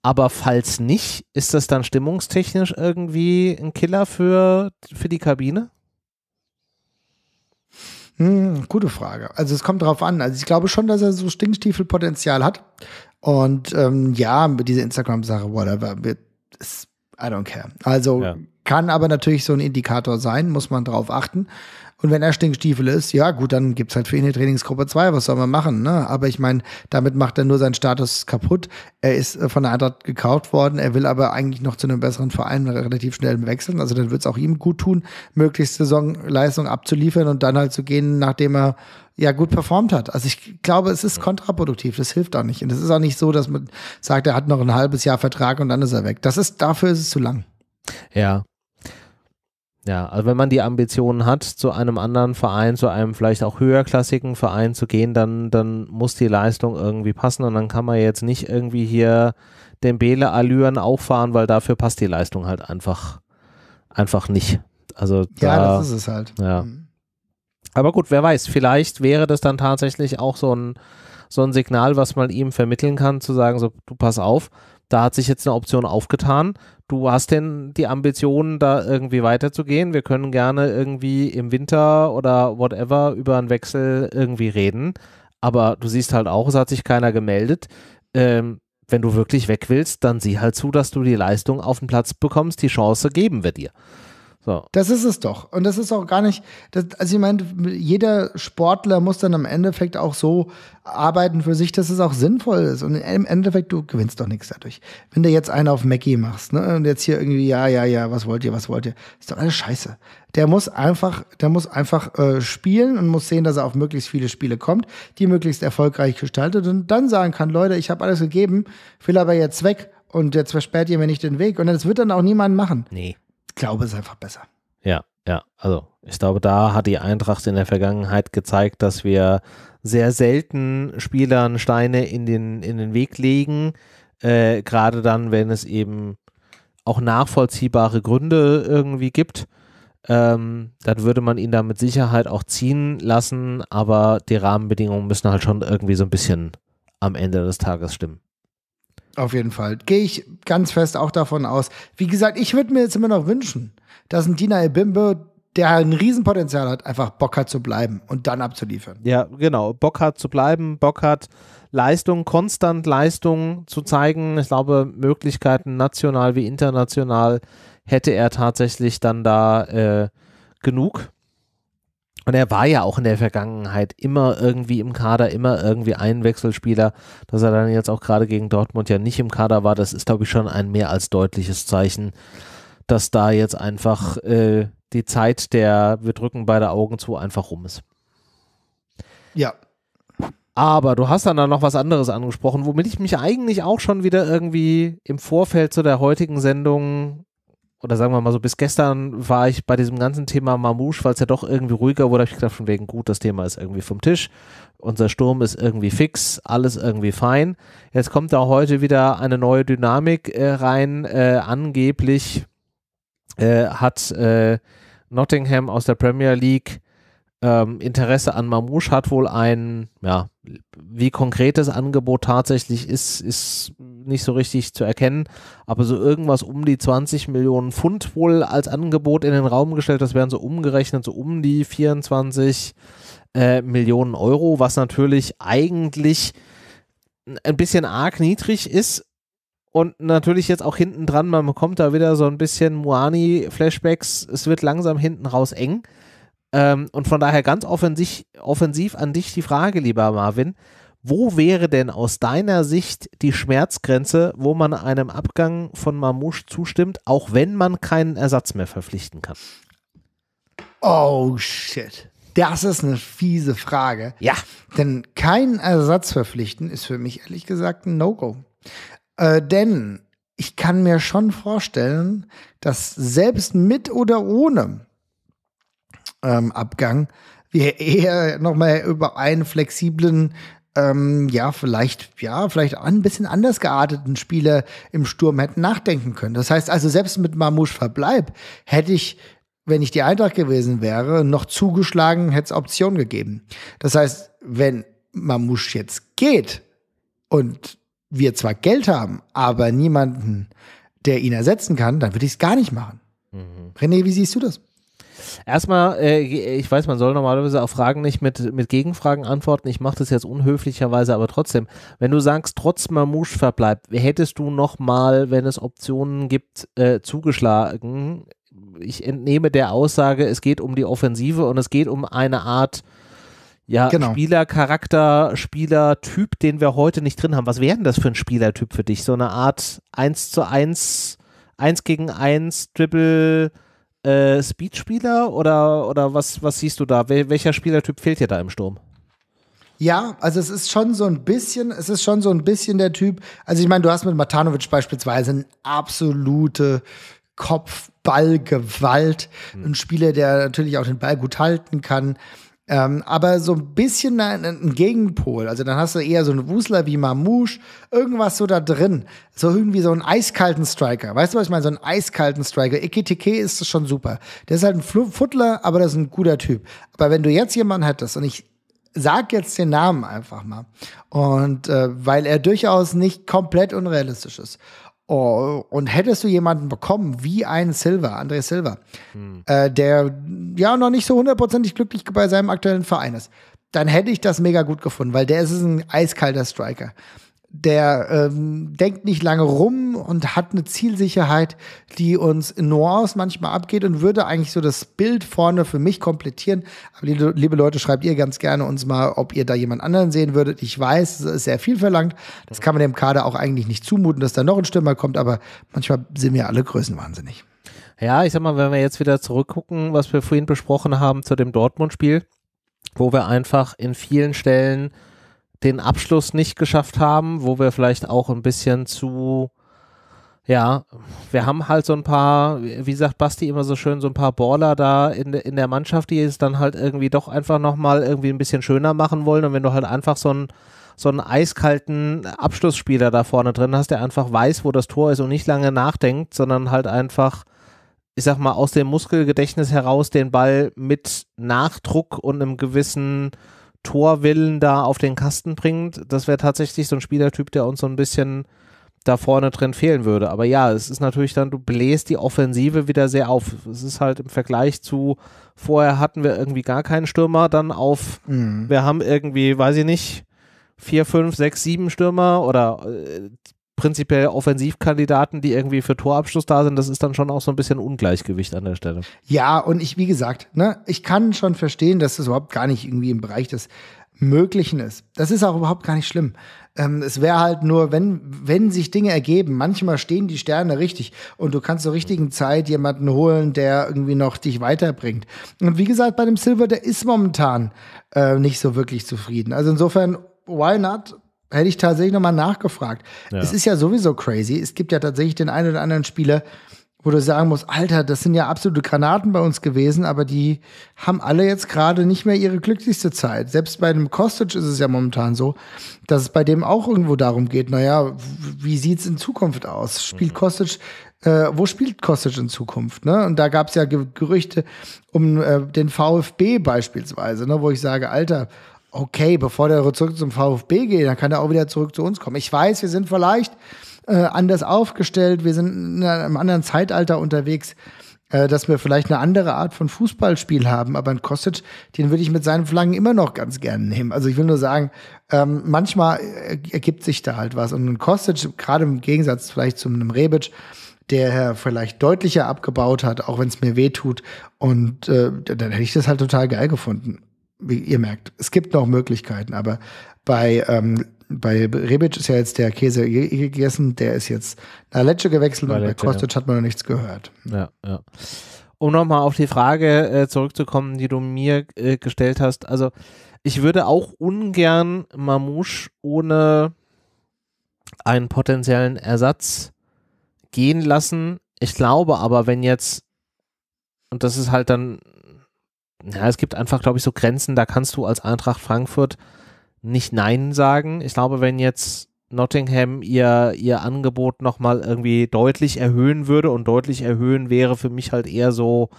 Aber falls nicht, ist das dann stimmungstechnisch irgendwie ein Killer für, für die Kabine? Hm, gute Frage. Also es kommt darauf an. Also ich glaube schon, dass er so Stinkstiefelpotenzial hat. Und ähm, ja, diese Instagram-Sache, whatever, ist, I don't care. Also ja. kann aber natürlich so ein Indikator sein, muss man drauf achten. Und wenn er Stinkstiefel ist, ja gut, dann gibt's halt für ihn die Trainingsgruppe 2, was soll man machen? Ne? Aber ich meine, damit macht er nur seinen Status kaputt. Er ist äh, von der Eintracht gekauft worden, er will aber eigentlich noch zu einem besseren Verein relativ schnell wechseln. Also dann wird's auch ihm gut tun, möglichst Saisonleistung abzuliefern und dann halt zu gehen, nachdem er ja gut performt hat. Also ich glaube, es ist kontraproduktiv, das hilft auch nicht. Und es ist auch nicht so, dass man sagt, er hat noch ein halbes Jahr Vertrag und dann ist er weg. Das ist, dafür ist es zu lang. Ja, ja, also wenn man die Ambitionen hat, zu einem anderen Verein, zu einem vielleicht auch höherklassigen Verein zu gehen, dann, dann muss die Leistung irgendwie passen und dann kann man jetzt nicht irgendwie hier den Bele-Allüren auffahren, weil dafür passt die Leistung halt einfach, einfach nicht. Also da, ja, das ist es halt. Ja. Mhm. Aber gut, wer weiß, vielleicht wäre das dann tatsächlich auch so ein, so ein Signal, was man ihm vermitteln kann, zu sagen, so, du pass auf, da hat sich jetzt eine Option aufgetan. Du hast denn die Ambition, da irgendwie weiterzugehen. Wir können gerne irgendwie im Winter oder whatever über einen Wechsel irgendwie reden. Aber du siehst halt auch, es hat sich keiner gemeldet. Ähm, wenn du wirklich weg willst, dann sieh halt zu, dass du die Leistung auf den Platz bekommst. Die Chance geben wir dir. So. Das ist es doch. Und das ist auch gar nicht, das, also ich meine, jeder Sportler muss dann im Endeffekt auch so arbeiten für sich, dass es auch sinnvoll ist. Und im Endeffekt, du gewinnst doch nichts dadurch. Wenn du jetzt einen auf Mackie machst, ne, und jetzt hier irgendwie, ja, ja, ja, was wollt ihr, was wollt ihr, ist doch alles scheiße. Der muss einfach, der muss einfach äh, spielen und muss sehen, dass er auf möglichst viele Spiele kommt, die möglichst erfolgreich gestaltet und dann sagen kann, Leute, ich habe alles gegeben, will aber jetzt weg und jetzt versperrt ihr mir nicht den Weg. Und das wird dann auch niemand machen. Nee glaube, es ist einfach besser. Ja, ja. Also ich glaube, da hat die Eintracht in der Vergangenheit gezeigt, dass wir sehr selten Spielern Steine in den, in den Weg legen. Äh, Gerade dann, wenn es eben auch nachvollziehbare Gründe irgendwie gibt. Ähm, dann würde man ihn da mit Sicherheit auch ziehen lassen, aber die Rahmenbedingungen müssen halt schon irgendwie so ein bisschen am Ende des Tages stimmen. Auf jeden Fall. Gehe ich ganz fest auch davon aus. Wie gesagt, ich würde mir jetzt immer noch wünschen, dass ein Dina Ebimbe, der ein Riesenpotenzial hat, einfach Bock hat zu bleiben und dann abzuliefern. Ja, genau. Bock hat zu bleiben, Bock hat Leistung, konstant Leistung zu zeigen. Ich glaube, Möglichkeiten national wie international hätte er tatsächlich dann da äh, genug. Und er war ja auch in der Vergangenheit immer irgendwie im Kader, immer irgendwie ein Wechselspieler. Dass er dann jetzt auch gerade gegen Dortmund ja nicht im Kader war, das ist, glaube ich, schon ein mehr als deutliches Zeichen, dass da jetzt einfach äh, die Zeit der wir drücken beide Augen zu einfach rum ist. Ja. Aber du hast dann da noch was anderes angesprochen, womit ich mich eigentlich auch schon wieder irgendwie im Vorfeld zu der heutigen Sendung oder sagen wir mal so, bis gestern war ich bei diesem ganzen Thema Mamouche, weil es ja doch irgendwie ruhiger wurde, habe ich gedacht, von wegen gut, das Thema ist irgendwie vom Tisch, unser Sturm ist irgendwie fix, alles irgendwie fein. Jetzt kommt da heute wieder eine neue Dynamik äh, rein. Äh, angeblich äh, hat äh, Nottingham aus der Premier League ähm, Interesse an Mamouche, hat wohl einen, ja, wie konkret das Angebot tatsächlich ist, ist nicht so richtig zu erkennen. Aber so irgendwas um die 20 Millionen Pfund wohl als Angebot in den Raum gestellt. Das wären so umgerechnet so um die 24 äh, Millionen Euro, was natürlich eigentlich ein bisschen arg niedrig ist. Und natürlich jetzt auch hinten dran, man bekommt da wieder so ein bisschen Moani-Flashbacks. Es wird langsam hinten raus eng. Ähm, und von daher ganz offensiv, offensiv an dich die Frage, lieber Marvin. Wo wäre denn aus deiner Sicht die Schmerzgrenze, wo man einem Abgang von Mamouche zustimmt, auch wenn man keinen Ersatz mehr verpflichten kann? Oh shit. Das ist eine fiese Frage. Ja. Denn keinen Ersatz verpflichten ist für mich ehrlich gesagt ein No-Go. Äh, denn ich kann mir schon vorstellen, dass selbst mit oder ohne ähm, Abgang wir eher nochmal über einen flexiblen, ähm, ja, vielleicht, ja, vielleicht ein bisschen anders gearteten Spieler im Sturm hätten nachdenken können. Das heißt also, selbst mit Mamouche Verbleib hätte ich, wenn ich die Eintracht gewesen wäre, noch zugeschlagen, hätte es Optionen gegeben. Das heißt, wenn Mamouche jetzt geht und wir zwar Geld haben, aber niemanden, der ihn ersetzen kann, dann würde ich es gar nicht machen. Mhm. René, wie siehst du das? Erstmal, äh, ich weiß, man soll normalerweise auf Fragen nicht mit, mit Gegenfragen antworten. Ich mache das jetzt unhöflicherweise, aber trotzdem. Wenn du sagst, trotz Mamouche verbleibt, hättest du nochmal, wenn es Optionen gibt, äh, zugeschlagen. Ich entnehme der Aussage, es geht um die Offensive und es geht um eine Art ja, genau. Spielercharakter, Spielertyp, den wir heute nicht drin haben. Was wäre denn das für ein Spielertyp für dich? So eine Art 1 zu 1, 1 gegen 1, Triple äh, Speed-Spieler oder, oder was, was siehst du da? Wel welcher Spielertyp fehlt dir da im Sturm? Ja, also es ist schon so ein bisschen, es ist schon so ein bisschen der Typ. Also ich meine, du hast mit Matanovic beispielsweise eine absolute Kopfballgewalt, mhm. ein Spieler, der natürlich auch den Ball gut halten kann, ähm, aber so ein bisschen ein, ein, Gegenpol. Also dann hast du eher so einen Wusler wie Mamouche, irgendwas so da drin. So irgendwie so einen eiskalten Striker. Weißt du, was ich meine? So einen eiskalten Striker. Ekitike ist das schon super. Der ist halt ein Futtler, aber das ist ein guter Typ. Aber wenn du jetzt jemanden hättest, und ich sag jetzt den Namen einfach mal, und äh, weil er durchaus nicht komplett unrealistisch ist. Oh, und hättest du jemanden bekommen wie einen Silver, André Silva, hm. äh, der ja noch nicht so hundertprozentig glücklich bei seinem aktuellen Verein ist, dann hätte ich das mega gut gefunden, weil der ist ein eiskalter Striker der ähm, denkt nicht lange rum und hat eine Zielsicherheit, die uns in Nuance manchmal abgeht und würde eigentlich so das Bild vorne für mich komplettieren. Aber liebe, liebe Leute, schreibt ihr ganz gerne uns mal, ob ihr da jemand anderen sehen würdet. Ich weiß, es ist sehr viel verlangt. Das kann man dem Kader auch eigentlich nicht zumuten, dass da noch ein Stürmer kommt, aber manchmal sind wir alle größenwahnsinnig. Ja, ich sag mal, wenn wir jetzt wieder zurückgucken, was wir vorhin besprochen haben zu dem Dortmund-Spiel, wo wir einfach in vielen Stellen den Abschluss nicht geschafft haben, wo wir vielleicht auch ein bisschen zu, ja, wir haben halt so ein paar, wie sagt Basti immer so schön, so ein paar Baller da in, in der Mannschaft, die es dann halt irgendwie doch einfach nochmal irgendwie ein bisschen schöner machen wollen. Und wenn du halt einfach so einen, so einen eiskalten Abschlussspieler da vorne drin hast, der einfach weiß, wo das Tor ist und nicht lange nachdenkt, sondern halt einfach, ich sag mal, aus dem Muskelgedächtnis heraus den Ball mit Nachdruck und einem gewissen Torwillen da auf den Kasten bringt. Das wäre tatsächlich so ein Spielertyp, der uns so ein bisschen da vorne drin fehlen würde. Aber ja, es ist natürlich dann, du bläst die Offensive wieder sehr auf. Es ist halt im Vergleich zu, vorher hatten wir irgendwie gar keinen Stürmer, dann auf, mhm. wir haben irgendwie, weiß ich nicht, vier, fünf, sechs, sieben Stürmer oder äh, prinzipiell Offensivkandidaten, die irgendwie für Torabschluss da sind, das ist dann schon auch so ein bisschen Ungleichgewicht an der Stelle. Ja, und ich, wie gesagt, ne, ich kann schon verstehen, dass das überhaupt gar nicht irgendwie im Bereich des Möglichen ist. Das ist auch überhaupt gar nicht schlimm. Ähm, es wäre halt nur, wenn, wenn sich Dinge ergeben, manchmal stehen die Sterne richtig und du kannst zur richtigen Zeit jemanden holen, der irgendwie noch dich weiterbringt. Und wie gesagt, bei dem Silver, der ist momentan äh, nicht so wirklich zufrieden. Also insofern, why not? Hätte ich tatsächlich nochmal nachgefragt. Ja. Es ist ja sowieso crazy. Es gibt ja tatsächlich den einen oder anderen Spieler, wo du sagen musst, Alter, das sind ja absolute Granaten bei uns gewesen, aber die haben alle jetzt gerade nicht mehr ihre glücklichste Zeit. Selbst bei dem Kostic ist es ja momentan so, dass es bei dem auch irgendwo darum geht, naja, wie sieht's in Zukunft aus? Spielt mhm. Kostic, äh, wo spielt Kostic in Zukunft? Ne? Und da gab's ja Gerüchte um äh, den VfB beispielsweise, ne, wo ich sage, Alter, okay, bevor der zurück zum VfB geht, dann kann er auch wieder zurück zu uns kommen. Ich weiß, wir sind vielleicht äh, anders aufgestellt, wir sind in einem anderen Zeitalter unterwegs, äh, dass wir vielleicht eine andere Art von Fußballspiel haben, aber ein Kostic, den würde ich mit seinen Flanken immer noch ganz gerne nehmen. Also ich will nur sagen, ähm, manchmal äh, ergibt sich da halt was. Und ein Kostic, gerade im Gegensatz vielleicht zu einem Rebic, der vielleicht deutlicher abgebaut hat, auch wenn es mir weh tut. Und äh, dann hätte ich das halt total geil gefunden wie ihr merkt, es gibt noch Möglichkeiten, aber bei, ähm, bei Rebic ist ja jetzt der Käse gegessen, der ist jetzt nach Lecce gewechselt Valette, und bei Kostic ja. hat man noch nichts gehört. Ja, ja. Um nochmal auf die Frage äh, zurückzukommen, die du mir äh, gestellt hast, also ich würde auch ungern Mamouche ohne einen potenziellen Ersatz gehen lassen. Ich glaube aber, wenn jetzt, und das ist halt dann ja, es gibt einfach, glaube ich, so Grenzen, da kannst du als Eintracht Frankfurt nicht Nein sagen. Ich glaube, wenn jetzt Nottingham ihr, ihr Angebot nochmal irgendwie deutlich erhöhen würde und deutlich erhöhen wäre für mich halt eher so,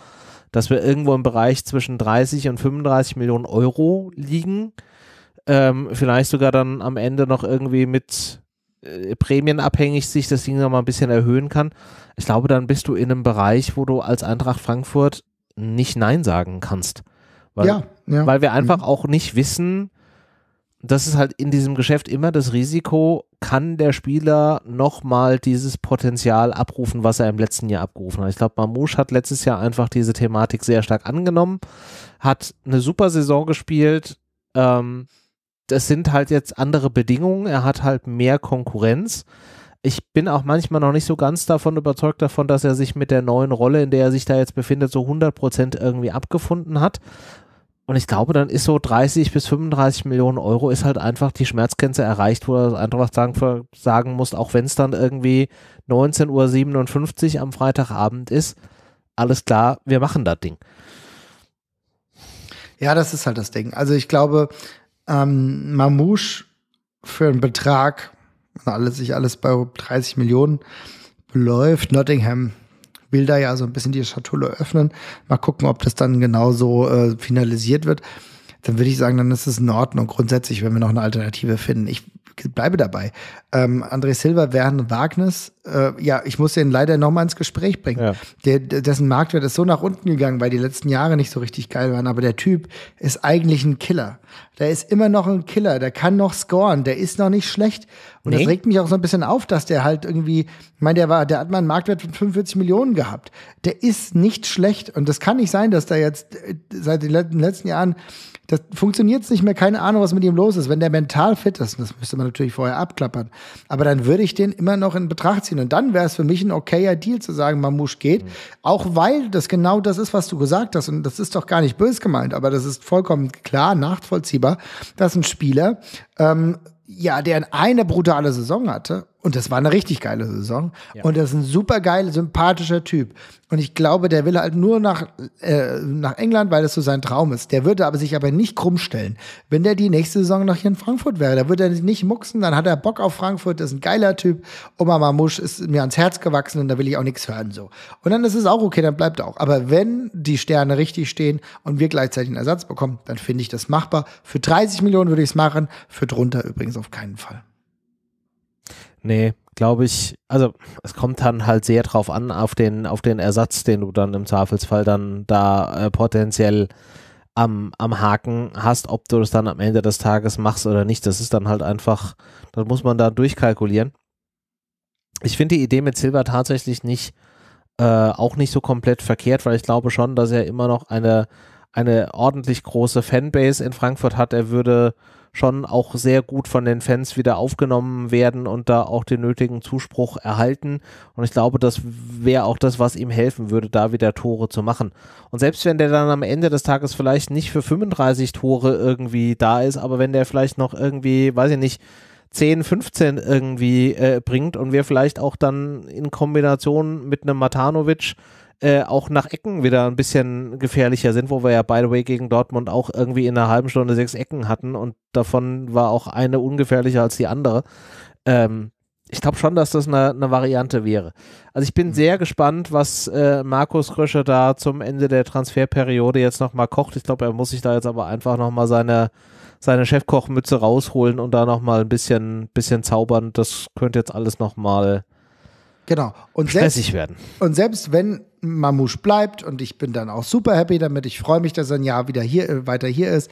dass wir irgendwo im Bereich zwischen 30 und 35 Millionen Euro liegen. Ähm, vielleicht sogar dann am Ende noch irgendwie mit äh, abhängig sich das Ding nochmal ein bisschen erhöhen kann. Ich glaube, dann bist du in einem Bereich, wo du als Eintracht Frankfurt nicht Nein sagen kannst. Weil, ja, ja. weil wir einfach mhm. auch nicht wissen, das ist halt in diesem Geschäft immer das Risiko, kann der Spieler nochmal dieses Potenzial abrufen, was er im letzten Jahr abgerufen hat. Ich glaube, Mamouche hat letztes Jahr einfach diese Thematik sehr stark angenommen, hat eine super Saison gespielt. Ähm, das sind halt jetzt andere Bedingungen. Er hat halt mehr Konkurrenz ich bin auch manchmal noch nicht so ganz davon überzeugt davon, dass er sich mit der neuen Rolle, in der er sich da jetzt befindet, so 100% irgendwie abgefunden hat. Und ich glaube, dann ist so 30 bis 35 Millionen Euro ist halt einfach die Schmerzgrenze erreicht, wo er einfach sagen, sagen muss, auch wenn es dann irgendwie 19.57 Uhr am Freitagabend ist, alles klar, wir machen das Ding. Ja, das ist halt das Ding. Also ich glaube, ähm, Mamouche für einen Betrag alles, sich alles bei 30 Millionen beläuft. Nottingham will da ja so ein bisschen die Schatulle öffnen. Mal gucken, ob das dann genauso äh, finalisiert wird. Dann würde ich sagen, dann ist es in Ordnung grundsätzlich, wenn wir noch eine Alternative finden. Ich bleibe dabei. Ähm, André Silva, Werner Wagnis, äh, ja, ich muss den leider nochmal ins Gespräch bringen. Ja. Der, dessen Marktwert ist so nach unten gegangen, weil die letzten Jahre nicht so richtig geil waren. Aber der Typ ist eigentlich ein Killer. Der ist immer noch ein Killer. Der kann noch scoren. Der ist noch nicht schlecht. Und nee. das regt mich auch so ein bisschen auf, dass der halt irgendwie, ich meine, der war, der hat mal einen Marktwert von 45 Millionen gehabt. Der ist nicht schlecht. Und das kann nicht sein, dass da jetzt äh, seit den letzten Jahren das funktioniert nicht mehr, keine Ahnung, was mit ihm los ist. Wenn der mental fit ist, das müsste man natürlich vorher abklappern, aber dann würde ich den immer noch in Betracht ziehen. Und dann wäre es für mich ein okayer Deal zu sagen, Mamouche geht, mhm. auch weil das genau das ist, was du gesagt hast. Und das ist doch gar nicht bös gemeint, aber das ist vollkommen klar, nachvollziehbar, dass ein Spieler, ähm, ja, der eine brutale Saison hatte und das war eine richtig geile Saison. Ja. Und das ist ein super geil, sympathischer Typ. Und ich glaube, der will halt nur nach, äh, nach England, weil das so sein Traum ist. Der würde aber sich aber nicht krumm stellen. Wenn der die nächste Saison noch hier in Frankfurt wäre, da würde er nicht mucksen, dann hat er Bock auf Frankfurt, das ist ein geiler Typ. Oma Mamusch ist mir ans Herz gewachsen und da will ich auch nichts hören. so. Und dann ist es auch okay, dann bleibt er auch. Aber wenn die Sterne richtig stehen und wir gleichzeitig einen Ersatz bekommen, dann finde ich das machbar. Für 30 Millionen würde ich es machen, für drunter übrigens auf keinen Fall. Nee, glaube ich, also es kommt dann halt sehr drauf an, auf den, auf den Ersatz, den du dann im Zweifelsfall dann da äh, potenziell am, am Haken hast, ob du das dann am Ende des Tages machst oder nicht. Das ist dann halt einfach, das muss man da durchkalkulieren. Ich finde die Idee mit Silber tatsächlich nicht, äh, auch nicht so komplett verkehrt, weil ich glaube schon, dass er immer noch eine, eine ordentlich große Fanbase in Frankfurt hat. Er würde schon auch sehr gut von den Fans wieder aufgenommen werden und da auch den nötigen Zuspruch erhalten. Und ich glaube, das wäre auch das, was ihm helfen würde, da wieder Tore zu machen. Und selbst wenn der dann am Ende des Tages vielleicht nicht für 35 Tore irgendwie da ist, aber wenn der vielleicht noch irgendwie, weiß ich nicht, 10, 15 irgendwie äh, bringt und wir vielleicht auch dann in Kombination mit einem Matanovic äh, auch nach Ecken wieder ein bisschen gefährlicher sind, wo wir ja, by the way, gegen Dortmund auch irgendwie in einer halben Stunde sechs Ecken hatten und davon war auch eine ungefährlicher als die andere. Ähm, ich glaube schon, dass das eine, eine, Variante wäre. Also ich bin mhm. sehr gespannt, was äh, Markus Rösche da zum Ende der Transferperiode jetzt nochmal kocht. Ich glaube, er muss sich da jetzt aber einfach nochmal seine, seine Chefkochmütze rausholen und da nochmal ein bisschen, bisschen zaubern. Das könnte jetzt alles nochmal Genau. Und stressig selbst, werden. Und selbst wenn Mamouche bleibt und ich bin dann auch super happy damit, ich freue mich, dass er ein Jahr wieder hier, äh, weiter hier ist,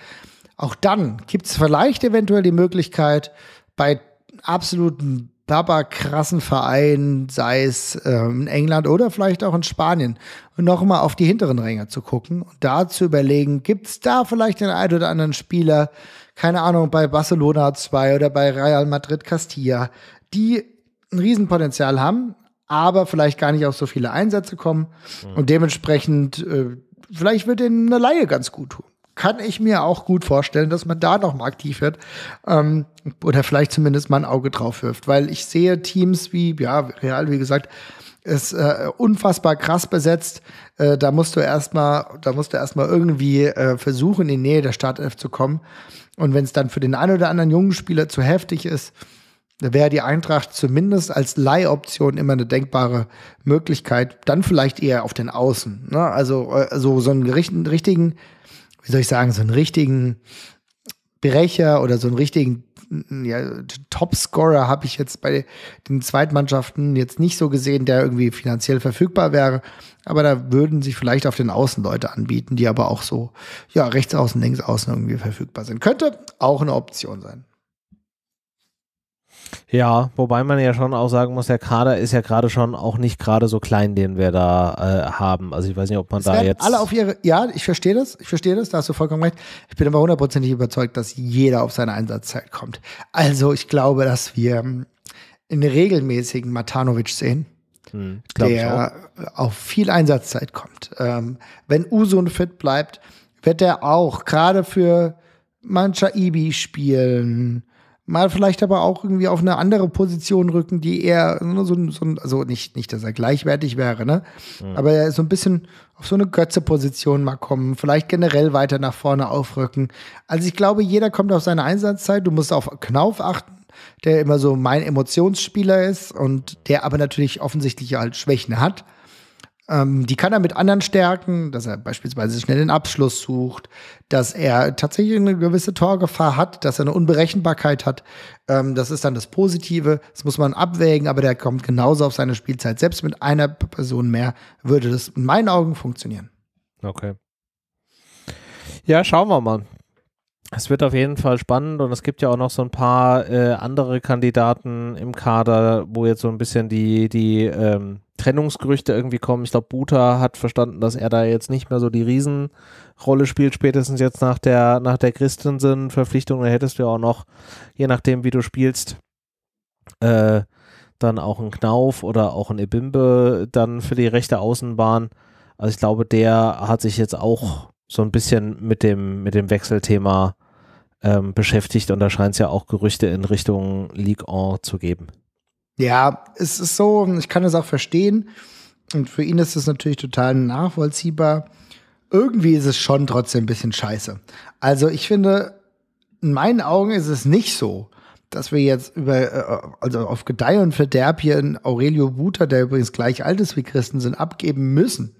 auch dann gibt es vielleicht eventuell die Möglichkeit, bei absoluten Baba-krassen Vereinen, sei es ähm, in England oder vielleicht auch in Spanien, nochmal auf die hinteren Ränge zu gucken und da zu überlegen, gibt es da vielleicht den einen oder anderen Spieler, keine Ahnung, bei Barcelona 2 oder bei Real Madrid Castilla, die ein Riesenpotenzial haben, aber vielleicht gar nicht auf so viele Einsätze kommen. Mhm. Und dementsprechend, äh, vielleicht wird denen eine Laie ganz gut tun. Kann ich mir auch gut vorstellen, dass man da nochmal aktiv wird ähm, oder vielleicht zumindest mal ein Auge drauf wirft, weil ich sehe Teams wie, ja, Real, wie gesagt, ist äh, unfassbar krass besetzt. Äh, da musst du erstmal, da musst du erstmal irgendwie äh, versuchen, in die Nähe der Startelf zu kommen. Und wenn es dann für den einen oder anderen jungen Spieler zu heftig ist, wäre die Eintracht zumindest als Leihoption immer eine denkbare Möglichkeit. Dann vielleicht eher auf den Außen. Ne? Also äh, so, so einen richtigen, wie soll ich sagen, so einen richtigen Brecher oder so einen richtigen ja, Topscorer habe ich jetzt bei den Zweitmannschaften jetzt nicht so gesehen, der irgendwie finanziell verfügbar wäre. Aber da würden sich vielleicht auf den Außen Leute anbieten, die aber auch so, ja, rechts außen, links außen irgendwie verfügbar sind. Könnte auch eine Option sein. Ja, wobei man ja schon auch sagen muss, der Kader ist ja gerade schon auch nicht gerade so klein, den wir da äh, haben. Also ich weiß nicht, ob man es da jetzt. Alle auf ihre, ja, ich verstehe das, ich verstehe das, da hast du vollkommen recht. Ich bin aber hundertprozentig überzeugt, dass jeder auf seine Einsatzzeit kommt. Also ich glaube, dass wir ähm, einen regelmäßigen Matanovic sehen. Hm, der auf viel Einsatzzeit kommt. Ähm, wenn Usun fit bleibt, wird er auch gerade für Mancha Ibi spielen mal vielleicht aber auch irgendwie auf eine andere Position rücken, die eher ne, so, ein, so ein, also nicht, nicht, dass er gleichwertig wäre, ne? Mhm. Aber so ein bisschen auf so eine Götze-Position mal kommen, vielleicht generell weiter nach vorne aufrücken. Also ich glaube, jeder kommt auf seine Einsatzzeit. Du musst auf Knauf achten, der immer so mein Emotionsspieler ist und der aber natürlich offensichtlich halt Schwächen hat. Ähm, die kann er mit anderen stärken, dass er beispielsweise schnell den Abschluss sucht, dass er tatsächlich eine gewisse Torgefahr hat, dass er eine Unberechenbarkeit hat. Ähm, das ist dann das Positive. Das muss man abwägen, aber der kommt genauso auf seine Spielzeit. Selbst mit einer Person mehr würde das in meinen Augen funktionieren. Okay. Ja, schauen wir mal. Es wird auf jeden Fall spannend und es gibt ja auch noch so ein paar äh, andere Kandidaten im Kader, wo jetzt so ein bisschen die, die ähm, Trennungsgerüchte irgendwie kommen. Ich glaube, Buta hat verstanden, dass er da jetzt nicht mehr so die Riesenrolle spielt, spätestens jetzt nach der, nach der Christensen-Verpflichtung. Da hättest du ja auch noch, je nachdem, wie du spielst, äh, dann auch einen Knauf oder auch einen Ebimbe dann für die rechte Außenbahn. Also ich glaube, der hat sich jetzt auch so ein bisschen mit dem, mit dem Wechselthema ähm, beschäftigt und da scheint es ja auch Gerüchte in Richtung League On zu geben. Ja, es ist so, ich kann es auch verstehen und für ihn ist es natürlich total nachvollziehbar. Irgendwie ist es schon trotzdem ein bisschen scheiße. Also ich finde, in meinen Augen ist es nicht so, dass wir jetzt über, äh, also auf Gedeih und Verderb hier in Aurelio Buta, der übrigens gleich alt ist wie Christensen, abgeben müssen.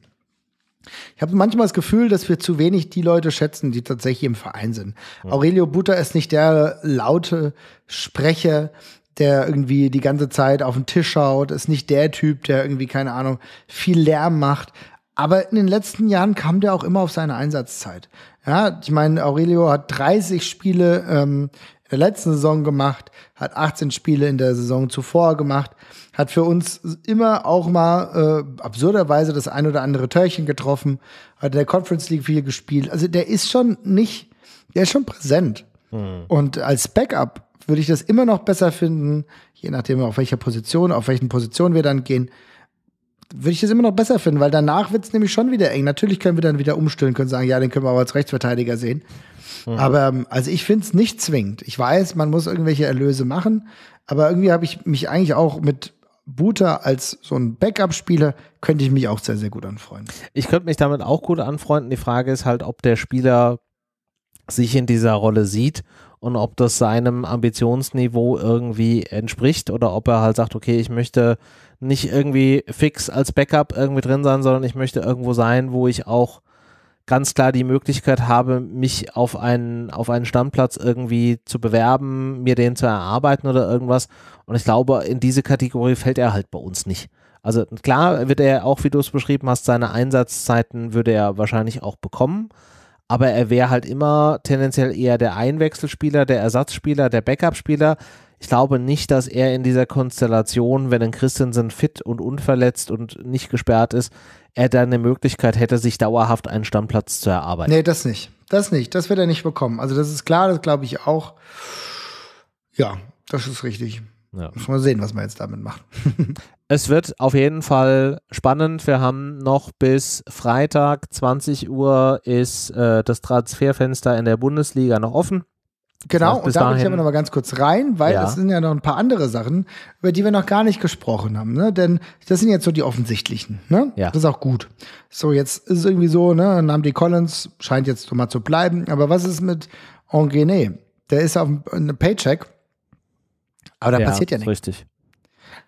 Ich habe manchmal das Gefühl, dass wir zu wenig die Leute schätzen, die tatsächlich im Verein sind. Aurelio Butter ist nicht der laute Sprecher, der irgendwie die ganze Zeit auf den Tisch schaut, ist nicht der Typ, der irgendwie, keine Ahnung, viel Lärm macht. Aber in den letzten Jahren kam der auch immer auf seine Einsatzzeit. Ja, ich meine, Aurelio hat 30 Spiele ähm, in der letzten Saison gemacht, hat 18 Spiele in der Saison zuvor gemacht hat für uns immer auch mal äh, absurderweise das ein oder andere Törchen getroffen, hat in der Conference League viel gespielt. Also der ist schon nicht, der ist schon präsent. Mhm. Und als Backup würde ich das immer noch besser finden, je nachdem auf welcher Position, auf welchen Positionen wir dann gehen, würde ich das immer noch besser finden, weil danach wird es nämlich schon wieder eng. Natürlich können wir dann wieder umstellen, können sagen, ja, den können wir auch als Rechtsverteidiger sehen. Mhm. Aber ähm, also ich finde es nicht zwingend. Ich weiß, man muss irgendwelche Erlöse machen, aber irgendwie habe ich mich eigentlich auch mit Buter als so ein Backup-Spieler könnte ich mich auch sehr, sehr gut anfreunden. Ich könnte mich damit auch gut anfreunden. Die Frage ist halt, ob der Spieler sich in dieser Rolle sieht und ob das seinem Ambitionsniveau irgendwie entspricht oder ob er halt sagt, okay, ich möchte nicht irgendwie fix als Backup irgendwie drin sein, sondern ich möchte irgendwo sein, wo ich auch ganz klar die Möglichkeit habe, mich auf einen, auf einen Standplatz irgendwie zu bewerben, mir den zu erarbeiten oder irgendwas. Und ich glaube, in diese Kategorie fällt er halt bei uns nicht. Also klar wird er auch, wie du es beschrieben hast, seine Einsatzzeiten würde er wahrscheinlich auch bekommen. Aber er wäre halt immer tendenziell eher der Einwechselspieler, der Ersatzspieler, der Backup-Spieler. Ich glaube nicht, dass er in dieser Konstellation, wenn ein Christensen fit und unverletzt und nicht gesperrt ist, er da eine Möglichkeit hätte, sich dauerhaft einen Stammplatz zu erarbeiten. Nee, das nicht. Das nicht. Das wird er nicht bekommen. Also das ist klar, das glaube ich auch. Ja, das ist richtig. Ja. Muss mal sehen, was man jetzt damit macht. [LAUGHS] es wird auf jeden Fall spannend. Wir haben noch bis Freitag 20 Uhr ist äh, das Transferfenster in der Bundesliga noch offen. Genau, das heißt, und da gehen wir noch mal ganz kurz rein, weil ja. es sind ja noch ein paar andere Sachen, über die wir noch gar nicht gesprochen haben. Ne? Denn das sind jetzt so die offensichtlichen. Ne? Ja. Das ist auch gut. So, jetzt ist es irgendwie so, ne? Namdi Collins scheint jetzt mal zu bleiben. Aber was ist mit Engene? Der ist auf einem äh, Paycheck, aber da ja, passiert ja nichts. Richtig.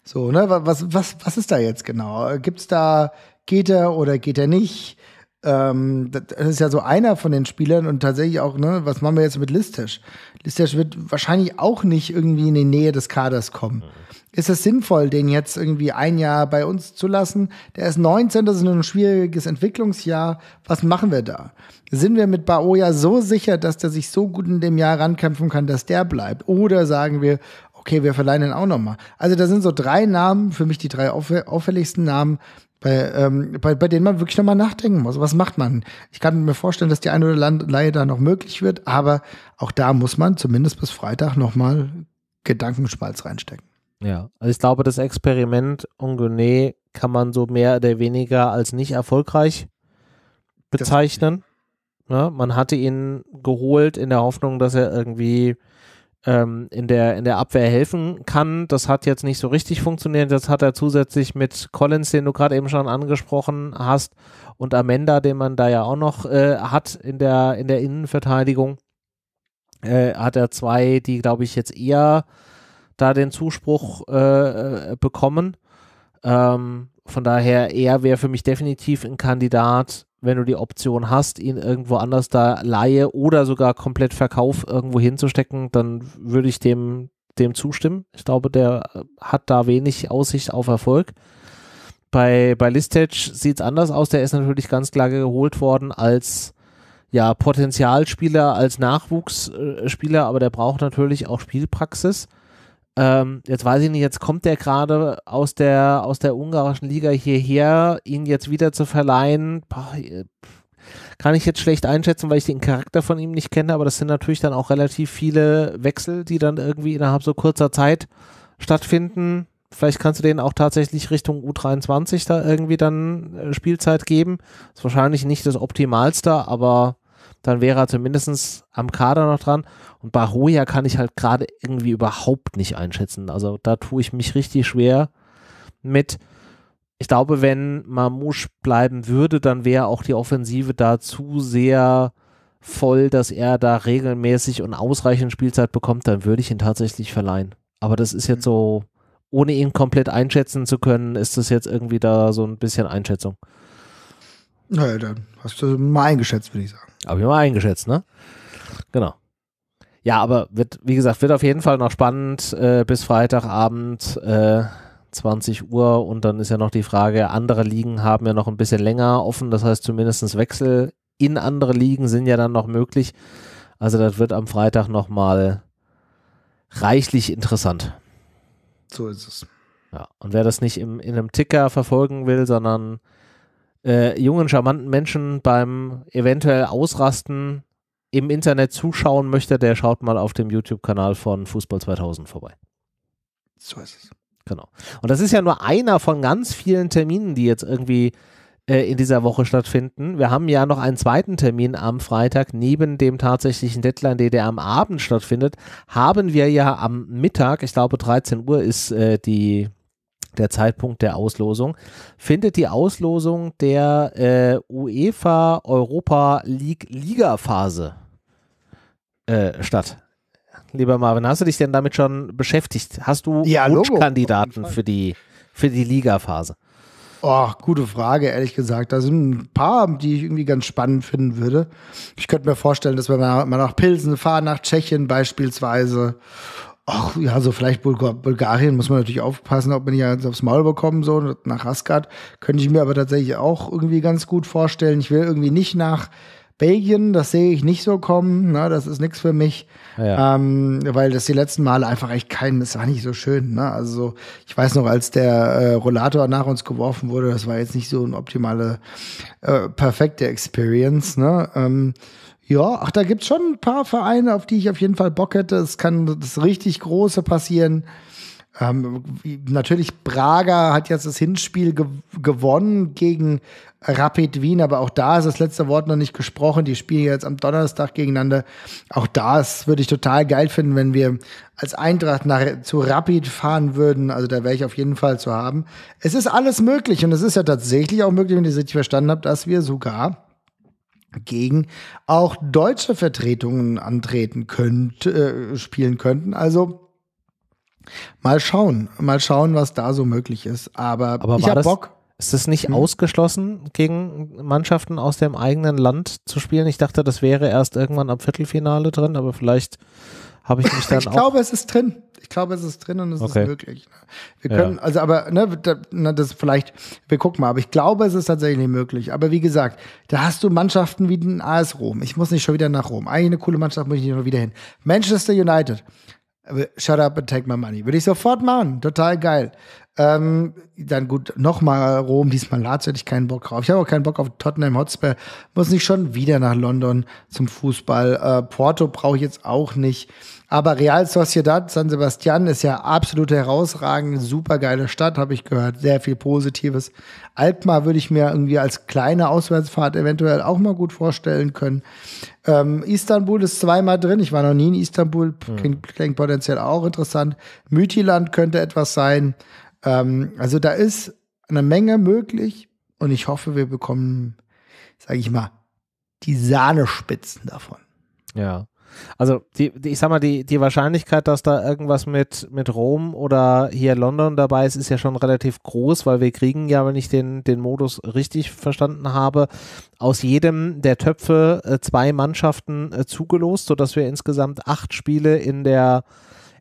So, ne? Was, was, was ist da jetzt genau? Äh, Gibt es da, geht er oder geht er nicht? Ähm, das ist ja so einer von den Spielern und tatsächlich auch, ne, was machen wir jetzt mit Listesch? Listesch wird wahrscheinlich auch nicht irgendwie in die Nähe des Kaders kommen. Mhm. Ist es sinnvoll, den jetzt irgendwie ein Jahr bei uns zu lassen? Der ist 19, das ist ein schwieriges Entwicklungsjahr. Was machen wir da? Sind wir mit Baoya so sicher, dass der sich so gut in dem Jahr rankämpfen kann, dass der bleibt? Oder sagen wir, okay, wir verleihen den auch nochmal. Also da sind so drei Namen, für mich die drei auffälligsten Namen, bei, ähm, bei, bei denen man wirklich nochmal nachdenken muss. Was macht man? Ich kann mir vorstellen, dass die eine oder andere Leihe da noch möglich wird, aber auch da muss man zumindest bis Freitag nochmal Gedankenspalz reinstecken. Ja, also ich glaube, das Experiment Ongone kann man so mehr oder weniger als nicht erfolgreich bezeichnen. Ja, ne? man hatte ihn geholt in der Hoffnung, dass er irgendwie ähm, in, der, in der Abwehr helfen kann. Das hat jetzt nicht so richtig funktioniert. Das hat er zusätzlich mit Collins, den du gerade eben schon angesprochen hast, und Amanda, den man da ja auch noch äh, hat in der, in der Innenverteidigung, äh, hat er zwei, die, glaube ich, jetzt eher da den Zuspruch äh, äh, bekommen. Ähm, von daher, er wäre für mich definitiv ein Kandidat, wenn du die Option hast, ihn irgendwo anders da Laie oder sogar komplett Verkauf irgendwo hinzustecken, dann würde ich dem, dem zustimmen. Ich glaube, der äh, hat da wenig Aussicht auf Erfolg. Bei, bei Listic sieht es anders aus. Der ist natürlich ganz klar geholt worden als ja, Potenzialspieler, als Nachwuchsspieler, aber der braucht natürlich auch Spielpraxis ähm, jetzt weiß ich nicht, jetzt kommt der gerade aus der, aus der ungarischen Liga hierher, ihn jetzt wieder zu verleihen, boah, äh, kann ich jetzt schlecht einschätzen, weil ich den Charakter von ihm nicht kenne, aber das sind natürlich dann auch relativ viele Wechsel, die dann irgendwie innerhalb so kurzer Zeit stattfinden. Vielleicht kannst du denen auch tatsächlich Richtung U23 da irgendwie dann äh, Spielzeit geben. Ist wahrscheinlich nicht das Optimalste, aber dann wäre er zumindest am Kader noch dran. Und Bahoya kann ich halt gerade irgendwie überhaupt nicht einschätzen. Also da tue ich mich richtig schwer mit. Ich glaube, wenn Mamouche bleiben würde, dann wäre auch die Offensive da zu sehr voll, dass er da regelmäßig und ausreichend Spielzeit bekommt, dann würde ich ihn tatsächlich verleihen. Aber das ist jetzt mhm. so, ohne ihn komplett einschätzen zu können, ist das jetzt irgendwie da so ein bisschen Einschätzung. Naja, dann hast du mal eingeschätzt, würde ich sagen. Habe ich mal eingeschätzt, ne? Genau. Ja, aber wird, wie gesagt, wird auf jeden Fall noch spannend äh, bis Freitagabend äh, 20 Uhr und dann ist ja noch die Frage, andere Ligen haben ja noch ein bisschen länger offen, das heißt zumindest Wechsel in andere Ligen sind ja dann noch möglich. Also das wird am Freitag nochmal reichlich interessant. So ist es. Ja, und wer das nicht im, in einem Ticker verfolgen will, sondern äh, jungen, charmanten Menschen beim eventuell Ausrasten im Internet zuschauen möchte, der schaut mal auf dem YouTube-Kanal von Fußball 2000 vorbei. So ist es. Genau. Und das ist ja nur einer von ganz vielen Terminen, die jetzt irgendwie äh, in dieser Woche stattfinden. Wir haben ja noch einen zweiten Termin am Freitag, neben dem tatsächlichen Deadline, der am Abend stattfindet, haben wir ja am Mittag, ich glaube 13 Uhr ist äh, die der Zeitpunkt der Auslosung, findet die Auslosung der äh, UEFA Europa League Liga Phase äh, statt. Lieber Marvin, hast du dich denn damit schon beschäftigt? Hast du ja, Wunschkandidaten für die, für die Liga-Phase? Oh, gute Frage, ehrlich gesagt. Da sind ein paar, die ich irgendwie ganz spannend finden würde. Ich könnte mir vorstellen, dass wir mal nach Pilsen fahren, nach Tschechien beispielsweise Ach ja, so vielleicht Bulgar Bulgarien muss man natürlich aufpassen, ob man ja aufs Maul bekommen so nach Asgard könnte ich mir aber tatsächlich auch irgendwie ganz gut vorstellen. Ich will irgendwie nicht nach Belgien, das sehe ich nicht so kommen. Ne? Das ist nichts für mich, ja. ähm, weil das die letzten Male einfach echt kein, das war nicht so schön. Ne? Also ich weiß noch, als der äh, Rollator nach uns geworfen wurde, das war jetzt nicht so eine optimale, äh, perfekte Experience. Ne? Ähm, ja, ach, da gibt es schon ein paar Vereine, auf die ich auf jeden Fall Bock hätte. Es kann das richtig Große passieren. Ähm, natürlich, Braga hat jetzt das Hinspiel ge gewonnen gegen Rapid Wien, aber auch da ist das letzte Wort noch nicht gesprochen. Die spielen jetzt am Donnerstag gegeneinander. Auch das würde ich total geil finden, wenn wir als Eintracht nach, zu Rapid fahren würden. Also da wäre ich auf jeden Fall zu haben. Es ist alles möglich und es ist ja tatsächlich auch möglich, wenn ich es richtig verstanden habe, dass wir sogar gegen auch deutsche Vertretungen antreten könnt, äh, spielen könnten. Also mal schauen, mal schauen, was da so möglich ist. Aber, Aber ich habe Bock. Ist es nicht hm. ausgeschlossen, gegen Mannschaften aus dem eigenen Land zu spielen? Ich dachte, das wäre erst irgendwann am Viertelfinale drin, aber vielleicht habe ich mich dann ich auch. Ich glaube, es ist drin. Ich glaube, es ist drin und es okay. ist möglich. Ne? Wir können, ja. also, aber, ne, das vielleicht, wir gucken mal, aber ich glaube, es ist tatsächlich möglich. Aber wie gesagt, da hast du Mannschaften wie den AS Rom. Ich muss nicht schon wieder nach Rom. Eigentlich eine coole Mannschaft, muss ich nicht schon wieder hin. Manchester United. Shut up and take my money. Würde ich sofort machen. Total geil. Ähm, dann gut, nochmal Rom, diesmal Lazio hätte ich keinen Bock drauf. Ich habe auch keinen Bock auf Tottenham Hotspur. Muss nicht schon wieder nach London zum Fußball. Äh, Porto brauche ich jetzt auch nicht. Aber Real Sociedad, San Sebastian ist ja absolut herausragend, super geile Stadt, habe ich gehört, sehr viel Positives. Alkmaar würde ich mir irgendwie als kleine Auswärtsfahrt eventuell auch mal gut vorstellen können. Ähm, Istanbul ist zweimal drin, ich war noch nie in Istanbul, hm. klingt, klingt potenziell auch interessant. Mythiland könnte etwas sein. Ähm, also da ist eine Menge möglich und ich hoffe, wir bekommen, sage ich mal, die Sahnespitzen davon. Ja. Also die, die, ich sag mal, die, die Wahrscheinlichkeit, dass da irgendwas mit, mit Rom oder hier London dabei ist, ist ja schon relativ groß, weil wir kriegen ja, wenn ich den, den Modus richtig verstanden habe, aus jedem der Töpfe äh, zwei Mannschaften äh, zugelost, sodass wir insgesamt acht Spiele in der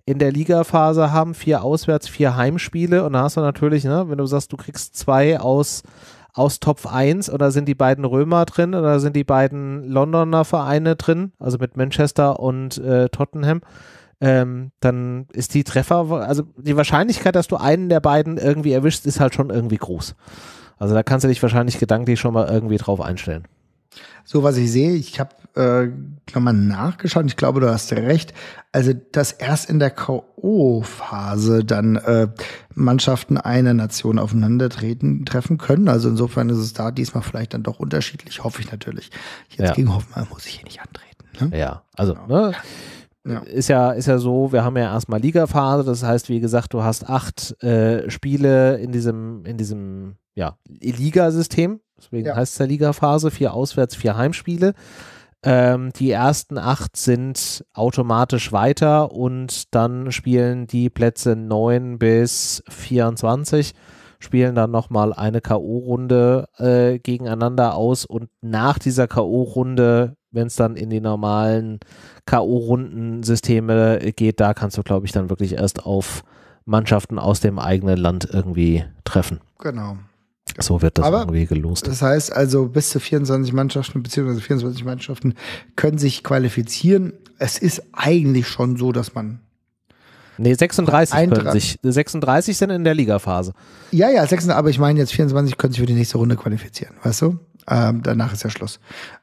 in der Ligaphase haben, vier Auswärts, vier Heimspiele und da hast du natürlich, ne, wenn du sagst, du kriegst zwei aus aus Topf 1 oder sind die beiden Römer drin oder sind die beiden Londoner Vereine drin, also mit Manchester und äh, Tottenham, ähm, dann ist die Treffer, also die Wahrscheinlichkeit, dass du einen der beiden irgendwie erwischst, ist halt schon irgendwie groß. Also da kannst du dich wahrscheinlich gedanklich schon mal irgendwie drauf einstellen. So, was ich sehe, ich habe äh, mal nachgeschaut, ich glaube, du hast recht. Also, dass erst in der K.O.-Phase dann äh, Mannschaften einer Nation aufeinandertreten treffen können. Also insofern ist es da diesmal vielleicht dann doch unterschiedlich, hoffe ich natürlich. Jetzt ja. gegen Hoffmann muss ich hier nicht antreten. Ne? Ja, also genau. ne, ja. Ist ja, ist ja so, wir haben ja erstmal Ligaphase, das heißt, wie gesagt, du hast acht äh, Spiele in diesem, in diesem ja, Ligasystem, deswegen ja. heißt es ja Ligaphase, vier Auswärts, vier Heimspiele. Ähm, die ersten acht sind automatisch weiter und dann spielen die Plätze 9 bis 24, spielen dann nochmal eine K.O.-Runde äh, gegeneinander aus und nach dieser K.O.-Runde wenn es dann in die normalen K.O.-Runden-Systeme geht, da kannst du, glaube ich, dann wirklich erst auf Mannschaften aus dem eigenen Land irgendwie treffen. Genau. So wird das Aber irgendwie gelost. Das heißt also, bis zu 24 Mannschaften bzw. 24 Mannschaften können sich qualifizieren. Es ist eigentlich schon so, dass man. Nee, 36 können sich. 36 sind in der Ligaphase. Ja, ja, 36, aber ich meine jetzt 24 können sich für die nächste Runde qualifizieren, weißt du? Ähm, danach ist ja Schluss.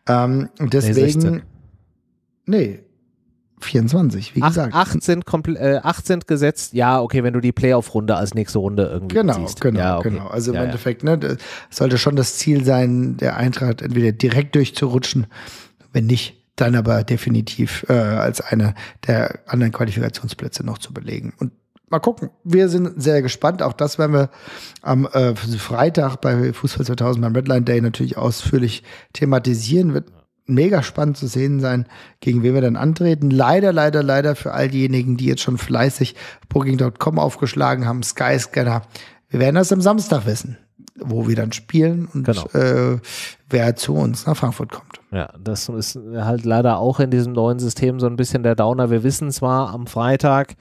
Ähm, deswegen. Nee, 24, wie Ach, gesagt. 18, äh, 18 gesetzt, ja, okay, wenn du die Playoff-Runde als nächste Runde irgendwie genau, siehst. Genau, ja, okay. genau. Also im ja, Endeffekt, ne, sollte schon das Ziel sein, der Eintracht entweder direkt durchzurutschen, wenn nicht, dann aber definitiv äh, als einer der anderen Qualifikationsplätze noch zu belegen. Und mal gucken. Wir sind sehr gespannt. Auch das werden wir am äh, Freitag bei Fußball 2000 beim Redline Day natürlich ausführlich thematisieren. Wird mega spannend zu sehen sein, gegen wen wir dann antreten. Leider, leider, leider für all diejenigen, die jetzt schon fleißig Booking.com aufgeschlagen haben, Skyscanner. Wir werden das am Samstag wissen, wo wir dann spielen und genau. äh, wer zu uns nach Frankfurt kommt. Ja, das ist halt leider auch in diesem neuen System so ein bisschen der Downer. Wir wissen zwar am Freitag,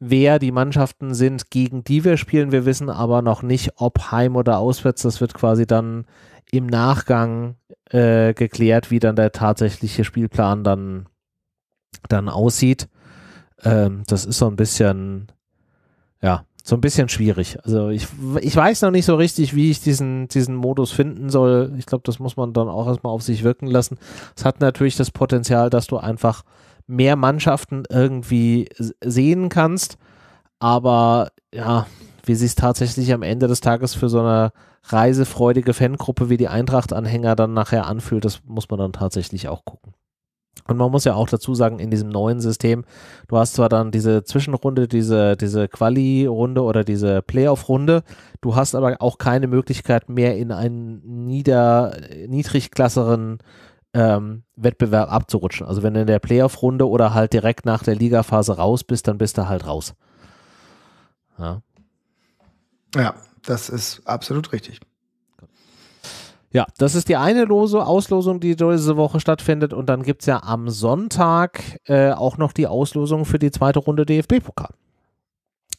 wer die Mannschaften sind, gegen die wir spielen. Wir wissen aber noch nicht, ob heim oder auswärts. Das wird quasi dann im Nachgang äh, geklärt, wie dann der tatsächliche Spielplan dann, dann aussieht. Ähm, das ist so ein bisschen, ja, so ein bisschen schwierig. Also ich, ich weiß noch nicht so richtig, wie ich diesen, diesen Modus finden soll. Ich glaube, das muss man dann auch erstmal auf sich wirken lassen. Es hat natürlich das Potenzial, dass du einfach mehr Mannschaften irgendwie sehen kannst. Aber ja, wie sich es tatsächlich am Ende des Tages für so eine reisefreudige Fangruppe wie die Eintracht-Anhänger dann nachher anfühlt, das muss man dann tatsächlich auch gucken. Und man muss ja auch dazu sagen, in diesem neuen System, du hast zwar dann diese Zwischenrunde, diese, diese Quali-Runde oder diese Playoff-Runde, du hast aber auch keine Möglichkeit mehr in einen nieder, niedrigklasseren ähm, Wettbewerb abzurutschen. Also wenn du in der Playoff-Runde oder halt direkt nach der Ligaphase raus bist, dann bist du halt raus. Ja, ja das ist absolut richtig. Ja, das ist die eine Lose Auslosung, die diese Woche stattfindet. Und dann gibt es ja am Sonntag äh, auch noch die Auslosung für die zweite Runde DFB-Pokal.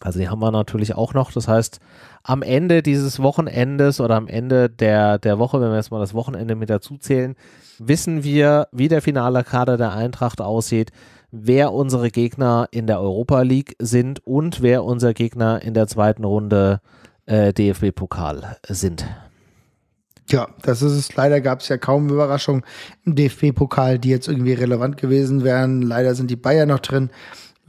Also die haben wir natürlich auch noch. Das heißt, am Ende dieses Wochenendes oder am Ende der, der Woche, wenn wir jetzt mal das Wochenende mit dazu zählen, wissen wir, wie der finale Kader der Eintracht aussieht, wer unsere Gegner in der Europa League sind und wer unser Gegner in der zweiten Runde äh, DFB-Pokal sind. Ja, das ist es. Leider gab es ja kaum Überraschungen im DFB-Pokal, die jetzt irgendwie relevant gewesen wären. Leider sind die Bayern noch drin.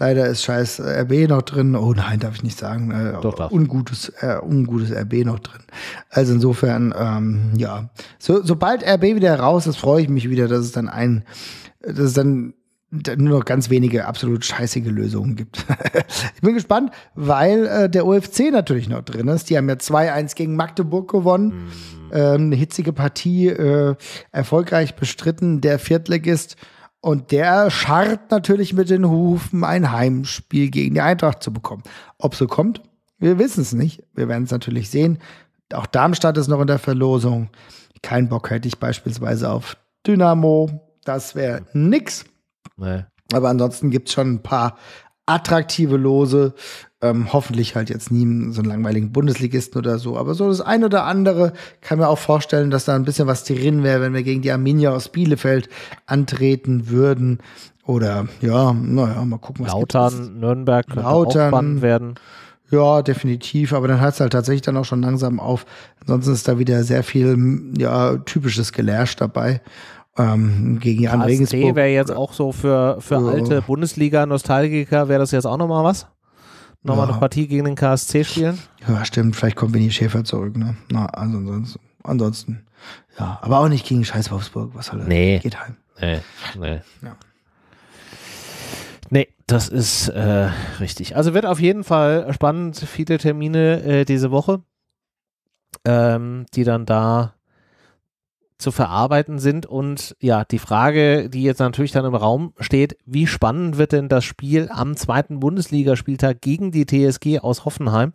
Leider ist scheiß äh, RB noch drin. Oh nein, darf ich nicht sagen. Äh, Doch, darf. Ungutes, äh, ungutes RB noch drin. Also insofern, ähm, ja. So, sobald RB wieder raus ist, freue ich mich wieder, dass es dann ein, dass es dann nur noch ganz wenige absolut scheißige Lösungen gibt. [LAUGHS] ich bin gespannt, weil äh, der OFC natürlich noch drin ist. Die haben ja 2-1 gegen Magdeburg gewonnen. Mhm. Ähm, eine hitzige Partie, äh, erfolgreich bestritten. Der Viertligist und der scharrt natürlich mit den Hufen, ein Heimspiel gegen die Eintracht zu bekommen. Ob so kommt, wir wissen es nicht. Wir werden es natürlich sehen. Auch Darmstadt ist noch in der Verlosung. Kein Bock hätte ich beispielsweise auf Dynamo. Das wäre nix. Nee. Aber ansonsten gibt es schon ein paar attraktive Lose. Ähm, hoffentlich halt jetzt nie so einen langweiligen Bundesligisten oder so. Aber so das eine oder andere kann mir auch vorstellen, dass da ein bisschen was drin wäre, wenn wir gegen die Arminia aus Bielefeld antreten würden. Oder ja, naja, mal gucken, was Lautern, Nürnberg könnte Lautern, auch spannend werden. Ja, definitiv, aber dann hört es halt tatsächlich dann auch schon langsam auf. Ansonsten ist da wieder sehr viel ja, typisches Gelärsch dabei ähm, gegen Jan Regensburg. KSC wäre jetzt auch so für, für ja. alte Bundesliga-Nostalgiker, wäre das jetzt auch nochmal was? Nochmal ja. eine Partie gegen den KSC spielen? Ja, stimmt. Vielleicht kommt Winnie Schäfer zurück. Ne? Na, also ansonsten, ansonsten. Ja, aber auch nicht gegen Scheiß Wolfsburg. Was soll das? Nee. Geht heim. Nee, nee. Ja. Nee, das ist äh, richtig. Also wird auf jeden Fall spannend, viele Termine äh, diese Woche, ähm, die dann da zu verarbeiten sind. Und ja, die Frage, die jetzt natürlich dann im Raum steht, wie spannend wird denn das Spiel am zweiten Bundesligaspieltag gegen die TSG aus Hoffenheim?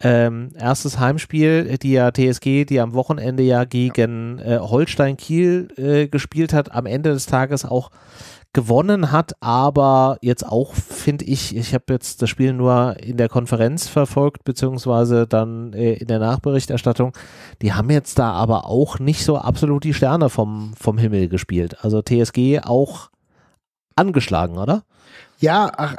Ähm, erstes Heimspiel, die ja TSG, die am Wochenende ja gegen äh, Holstein Kiel äh, gespielt hat, am Ende des Tages auch gewonnen hat, aber jetzt auch, finde ich, ich habe jetzt das Spiel nur in der Konferenz verfolgt, beziehungsweise dann äh, in der Nachberichterstattung, die haben jetzt da aber auch nicht so absolut die Sterne vom, vom Himmel gespielt. Also TSG auch angeschlagen, oder? Ja, ach,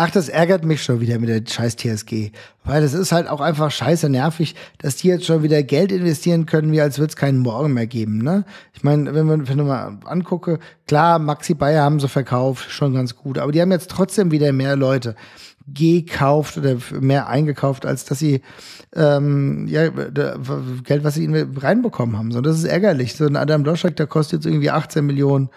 Ach, das ärgert mich schon wieder mit der scheiß TSG. Weil es ist halt auch einfach scheiße nervig, dass die jetzt schon wieder Geld investieren können, wie als würde es keinen Morgen mehr geben. Ne? Ich meine, wenn, man, wenn ich mal angucke, klar, Maxi Bayer haben sie verkauft, schon ganz gut. Aber die haben jetzt trotzdem wieder mehr Leute gekauft oder mehr eingekauft, als dass sie ähm, ja, Geld, was sie reinbekommen haben. So, das ist ärgerlich. So ein Adam Doschek, der kostet jetzt irgendwie 18 Millionen.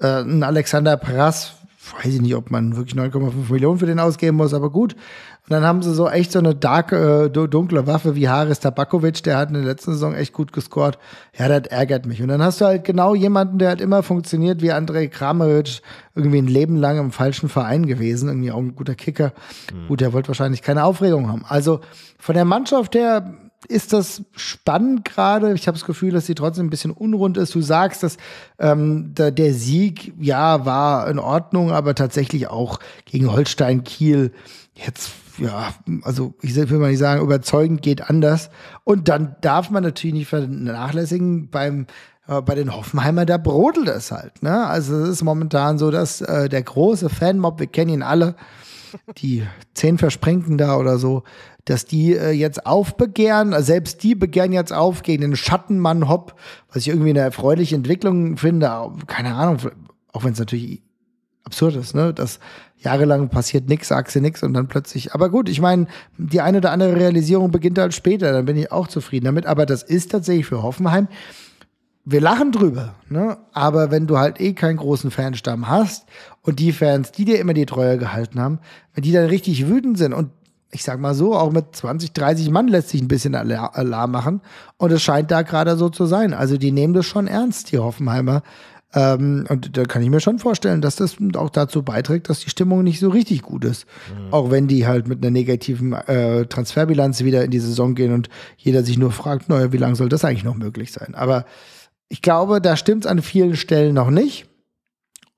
Äh, ein Alexander Prass weiß ich nicht, ob man wirklich 9,5 Millionen für den ausgeben muss, aber gut. Und dann haben sie so echt so eine dark, äh, dunkle Waffe wie Haris Tabakovic, der hat in der letzten Saison echt gut gescored. Ja, das ärgert mich. Und dann hast du halt genau jemanden, der hat immer funktioniert wie Andrej Kramaric, irgendwie ein Leben lang im falschen Verein gewesen, irgendwie auch ein guter Kicker. Mhm. Gut, der wollte wahrscheinlich keine Aufregung haben. Also von der Mannschaft her ist das spannend gerade. Ich habe das Gefühl, dass sie trotzdem ein bisschen unrund ist. Du sagst, dass ähm, da, der Sieg, ja, war in Ordnung, aber tatsächlich auch gegen Holstein Kiel jetzt, ja, also ich will mal nicht sagen, überzeugend geht anders. Und dann darf man natürlich nicht vernachlässigen beim äh, bei den Hoffenheimer, da brodelt es halt. Ne? Also es ist momentan so, dass äh, der große Fanmob, wir kennen ihn alle, die zehn Versprengten da oder so, dass die äh, jetzt aufbegehren, selbst die begehren jetzt auf gegen den Schattenmann Hopp, was ich irgendwie eine erfreuliche Entwicklung finde. Keine Ahnung, auch wenn es natürlich absurd ist, ne? Dass jahrelang passiert nichts, sagst du nichts und dann plötzlich. Aber gut, ich meine, die eine oder andere Realisierung beginnt halt später, dann bin ich auch zufrieden damit. Aber das ist tatsächlich für Hoffenheim wir lachen drüber, ne? aber wenn du halt eh keinen großen Fanstamm hast und die Fans, die dir immer die Treue gehalten haben, wenn die dann richtig wütend sind und ich sag mal so, auch mit 20, 30 Mann lässt sich ein bisschen Alarm machen und es scheint da gerade so zu sein. Also die nehmen das schon ernst, die Hoffenheimer. Ähm, und da kann ich mir schon vorstellen, dass das auch dazu beiträgt, dass die Stimmung nicht so richtig gut ist. Mhm. Auch wenn die halt mit einer negativen äh, Transferbilanz wieder in die Saison gehen und jeder sich nur fragt, naja, wie lange soll das eigentlich noch möglich sein? Aber ich glaube, da stimmt es an vielen Stellen noch nicht.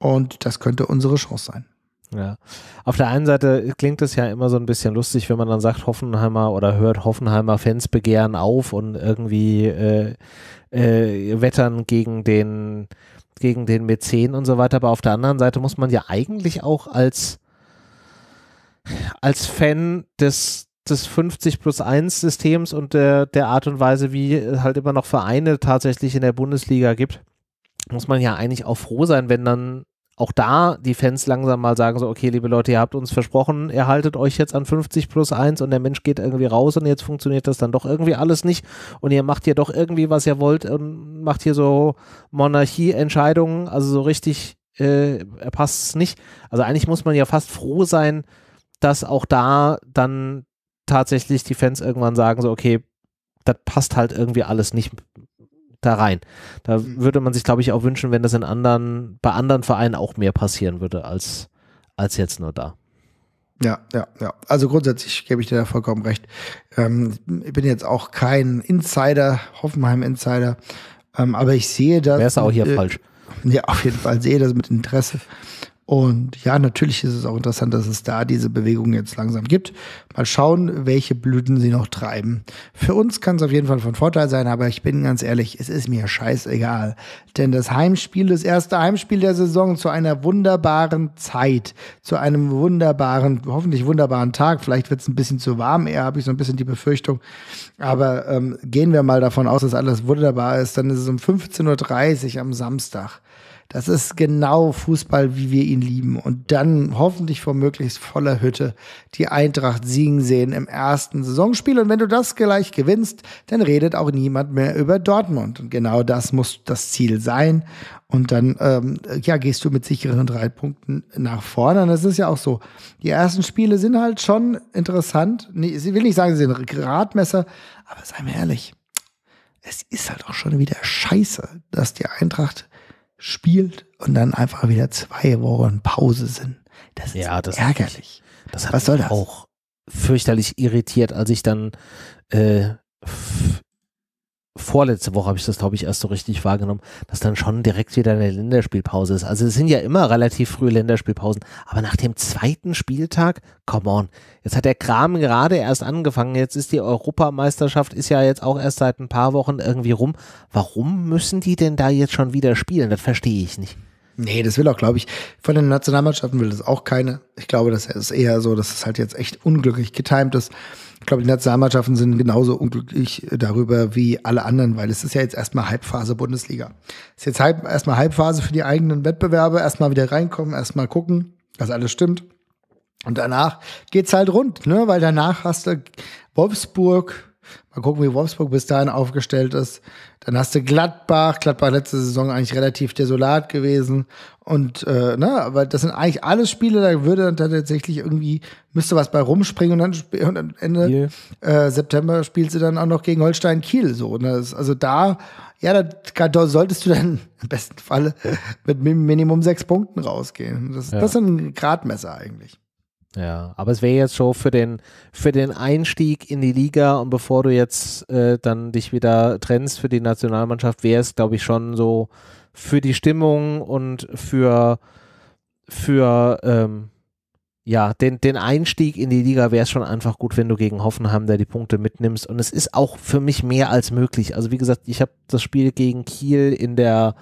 Und das könnte unsere Chance sein. Ja. Auf der einen Seite klingt es ja immer so ein bisschen lustig, wenn man dann sagt, Hoffenheimer oder hört Hoffenheimer Fans begehren auf und irgendwie äh, äh, wettern gegen den gegen den Mäzen und so weiter. Aber auf der anderen Seite muss man ja eigentlich auch als als Fan des des 50 plus 1 Systems und der, der Art und Weise, wie äh, halt immer noch Vereine tatsächlich in der Bundesliga gibt, muss man ja eigentlich auch froh sein, wenn dann auch da die Fans langsam mal sagen so, okay, liebe Leute, ihr habt uns versprochen, ihr haltet euch jetzt an 50 plus 1 und der Mensch geht irgendwie raus und jetzt funktioniert das dann doch irgendwie alles nicht und ihr macht hier doch irgendwie, was ihr wollt und macht hier so Monarchie-Entscheidungen, also so richtig äh, passt es nicht. Also eigentlich muss man ja fast froh sein, dass auch da dann tatsächlich die Fans irgendwann sagen, so, okay, das passt halt irgendwie alles nicht da rein. Da mhm. würde man sich, glaube ich, auch wünschen, wenn das in anderen, bei anderen Vereinen auch mehr passieren würde, als, als jetzt nur da. Ja, ja, ja. Also grundsätzlich gebe ich dir da vollkommen recht. Ähm, ich bin jetzt auch kein Insider, Hoffenheim-Insider, ähm, aber ich sehe das. Wäre es auch hier äh, falsch. Ja, auf jeden Fall sehe das mit Interesse. Und ja, natürlich ist es auch interessant, dass es da diese Bewegung jetzt langsam gibt. Mal schauen, welche Blüten sie noch treiben. Für uns kann es auf jeden Fall von Vorteil sein, aber ich bin ganz ehrlich, es ist mir scheißegal. Denn das Heimspiel, das erste Heimspiel der Saison zu einer wunderbaren Zeit, zu einem wunderbaren, hoffentlich wunderbaren Tag. Vielleicht wird es ein bisschen zu warm, eher habe ich so ein bisschen die Befürchtung. Aber ähm, gehen wir mal davon aus, dass alles wunderbar ist. Dann ist es um 15.30 Uhr am Samstag. Das ist genau Fußball, wie wir ihn lieben. Und dann hoffentlich vor möglichst voller Hütte die Eintracht siegen sehen im ersten Saisonspiel. Und wenn du das gleich gewinnst, dann redet auch niemand mehr über Dortmund. Und genau das muss das Ziel sein. Und dann ähm, ja, gehst du mit sicheren drei Punkten nach vorne. Und das ist ja auch so. Die ersten Spiele sind halt schon interessant. Ich will nicht sagen, sie sind Gradmesser, aber sei mir ehrlich, es ist halt auch schon wieder scheiße, dass die Eintracht spielt und dann einfach wieder zwei Wochen Pause sind. Das ist ja, das ärgerlich. Hat mich, das hat Was soll das? auch fürchterlich irritiert, als ich dann äh, vorletzte Woche habe ich das, glaube ich, erst so richtig wahrgenommen, dass dann schon direkt wieder eine Länderspielpause ist. Also es sind ja immer relativ frühe Länderspielpausen, aber nach dem zweiten Spieltag, come on, jetzt hat der Kram gerade erst angefangen, jetzt ist die Europameisterschaft, ist ja jetzt auch erst seit ein paar Wochen irgendwie rum. Warum müssen die denn da jetzt schon wieder spielen? Das verstehe ich nicht. Nee, das will auch, glaube ich, von den Nationalmannschaften will das auch keine. Ich glaube, das ist eher so, dass es halt jetzt echt unglücklich getimt ist. Ich glaube, die Nationalmannschaften sind genauso unglücklich darüber wie alle anderen, weil es ist ja jetzt erstmal Halbphase Bundesliga. Es ist jetzt halb, erstmal Halbphase für die eigenen Wettbewerbe, erstmal wieder reinkommen, erstmal gucken, dass alles stimmt. Und danach geht's halt rund, ne? Weil danach hast du Wolfsburg, Mal gucken, wie Wolfsburg bis dahin aufgestellt ist. Dann hast du Gladbach. Gladbach letzte Saison eigentlich relativ desolat gewesen. Und äh, ne, aber das sind eigentlich alles Spiele, da würde dann tatsächlich irgendwie, müsste was bei rumspringen und dann und am Ende äh, September spielt sie dann auch noch gegen Holstein Kiel. So, ne? Also da, ja, da, da solltest du dann [LAUGHS] im besten Falle mit Minimum sechs Punkten rausgehen. Das, ja. das ist ein Gradmesser eigentlich. Ja, aber es wäre jetzt schon für den, für den Einstieg in die Liga und bevor du jetzt äh, dann dich wieder trennst für die Nationalmannschaft, wäre es, glaube ich, schon so für die Stimmung und für, für ähm, ja, den, den Einstieg in die Liga wäre es schon einfach gut, wenn du gegen Hoffenheim da die Punkte mitnimmst. Und es ist auch für mich mehr als möglich. Also wie gesagt, ich habe das Spiel gegen Kiel in der,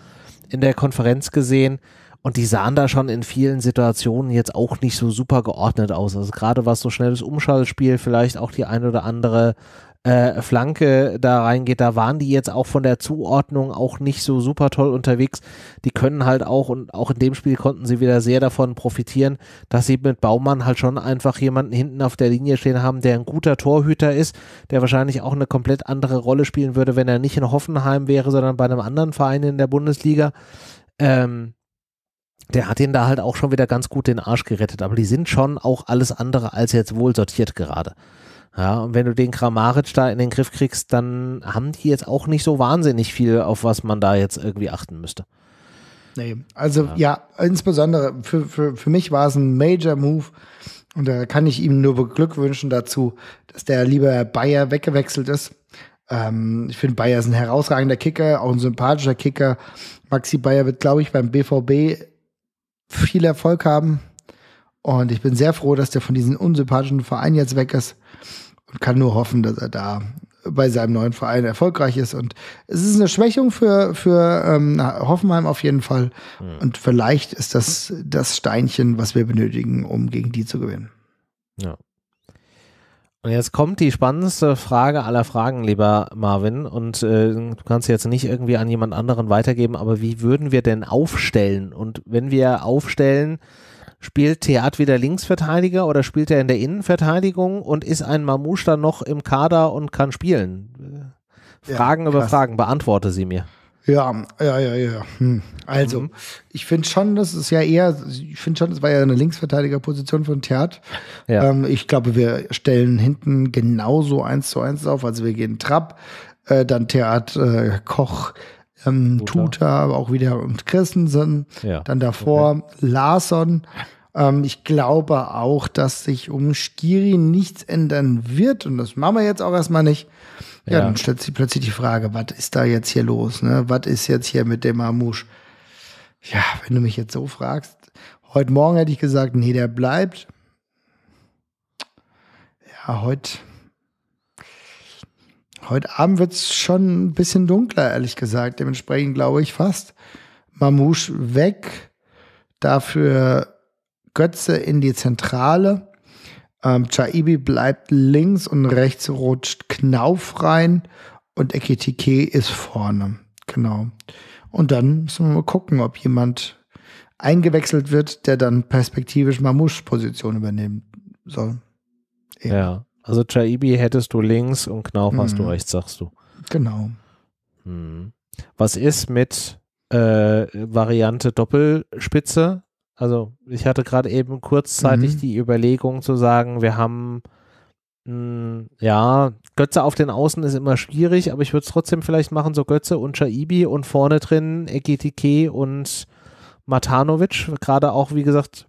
in der Konferenz gesehen und die sahen da schon in vielen Situationen jetzt auch nicht so super geordnet aus. Also gerade was so schnelles Umschaltspiel, vielleicht auch die ein oder andere äh, Flanke da reingeht, da waren die jetzt auch von der Zuordnung auch nicht so super toll unterwegs. Die können halt auch und auch in dem Spiel konnten sie wieder sehr davon profitieren, dass sie mit Baumann halt schon einfach jemanden hinten auf der Linie stehen haben, der ein guter Torhüter ist, der wahrscheinlich auch eine komplett andere Rolle spielen würde, wenn er nicht in Hoffenheim wäre, sondern bei einem anderen Verein in der Bundesliga. Ähm, der hat ihn da halt auch schon wieder ganz gut den Arsch gerettet. Aber die sind schon auch alles andere als jetzt wohl sortiert gerade. Ja, und wenn du den Kramaric da in den Griff kriegst, dann haben die jetzt auch nicht so wahnsinnig viel, auf was man da jetzt irgendwie achten müsste. Nee, also ja, ja insbesondere für, für, für mich war es ein Major Move und da kann ich ihm nur beglückwünschen dazu, dass der lieber Bayer weggewechselt ist. Ähm, ich finde, Bayer ist ein herausragender Kicker, auch ein sympathischer Kicker. Maxi Bayer wird, glaube ich, beim BVB viel Erfolg haben. Und ich bin sehr froh, dass der von diesem unsympathischen Verein jetzt weg ist und kann nur hoffen, dass er da bei seinem neuen Verein erfolgreich ist. Und es ist eine Schwächung für, für ähm, Hoffenheim auf jeden Fall. Mhm. Und vielleicht ist das das Steinchen, was wir benötigen, um gegen die zu gewinnen. Ja. Und jetzt kommt die spannendste Frage aller Fragen, lieber Marvin. Und äh, du kannst jetzt nicht irgendwie an jemand anderen weitergeben, aber wie würden wir denn aufstellen? Und wenn wir aufstellen, spielt Theat wieder Linksverteidiger oder spielt er in der Innenverteidigung und ist ein Mamusch dann noch im Kader und kann spielen? Fragen ja, über Fragen, beantworte sie mir. Ja, ja, ja, ja. Hm. Also, mhm. ich finde schon, das ist ja eher, ich finde schon, das war ja eine Linksverteidigerposition von Theat. Ja. Ähm, ich glaube, wir stellen hinten genauso eins zu eins auf. Also wir gehen Trapp, äh, dann Theat, äh, Koch, ähm, Tuta. aber auch wieder und Christensen. Ja. Dann davor okay. Larsson. Ähm, ich glaube auch, dass sich um Skiri nichts ändern wird und das machen wir jetzt auch erstmal nicht. Ja, ja. dann stellt sich plötzlich die Frage, was ist da jetzt hier los? Ne? Was ist jetzt hier mit dem Amouche? Ja, wenn du mich jetzt so fragst, heute Morgen hätte ich gesagt, nee, der bleibt. Ja, heute. Heute Abend wird es schon ein bisschen dunkler, ehrlich gesagt. Dementsprechend glaube ich fast. Mamouche weg. Dafür Götze in die Zentrale. Ähm, Chaibi bleibt links und rechts rutscht Knauf rein und Ekitike ist vorne. Genau. Und dann müssen wir mal gucken, ob jemand eingewechselt wird, der dann perspektivisch mamusch Position übernehmen soll. Eben. Ja, also Chaibi hättest du links und Knauf mhm. hast du mhm. rechts, sagst du. Genau. Mhm. Was ist mit äh, Variante Doppelspitze? Also ich hatte gerade eben kurzzeitig mhm. die Überlegung zu sagen, wir haben mh, mm, ja, Götze auf den Außen ist immer schwierig, aber ich würde es trotzdem vielleicht machen, so Götze und Chaibi und vorne drin Egetike und Matanovic, gerade auch wie gesagt,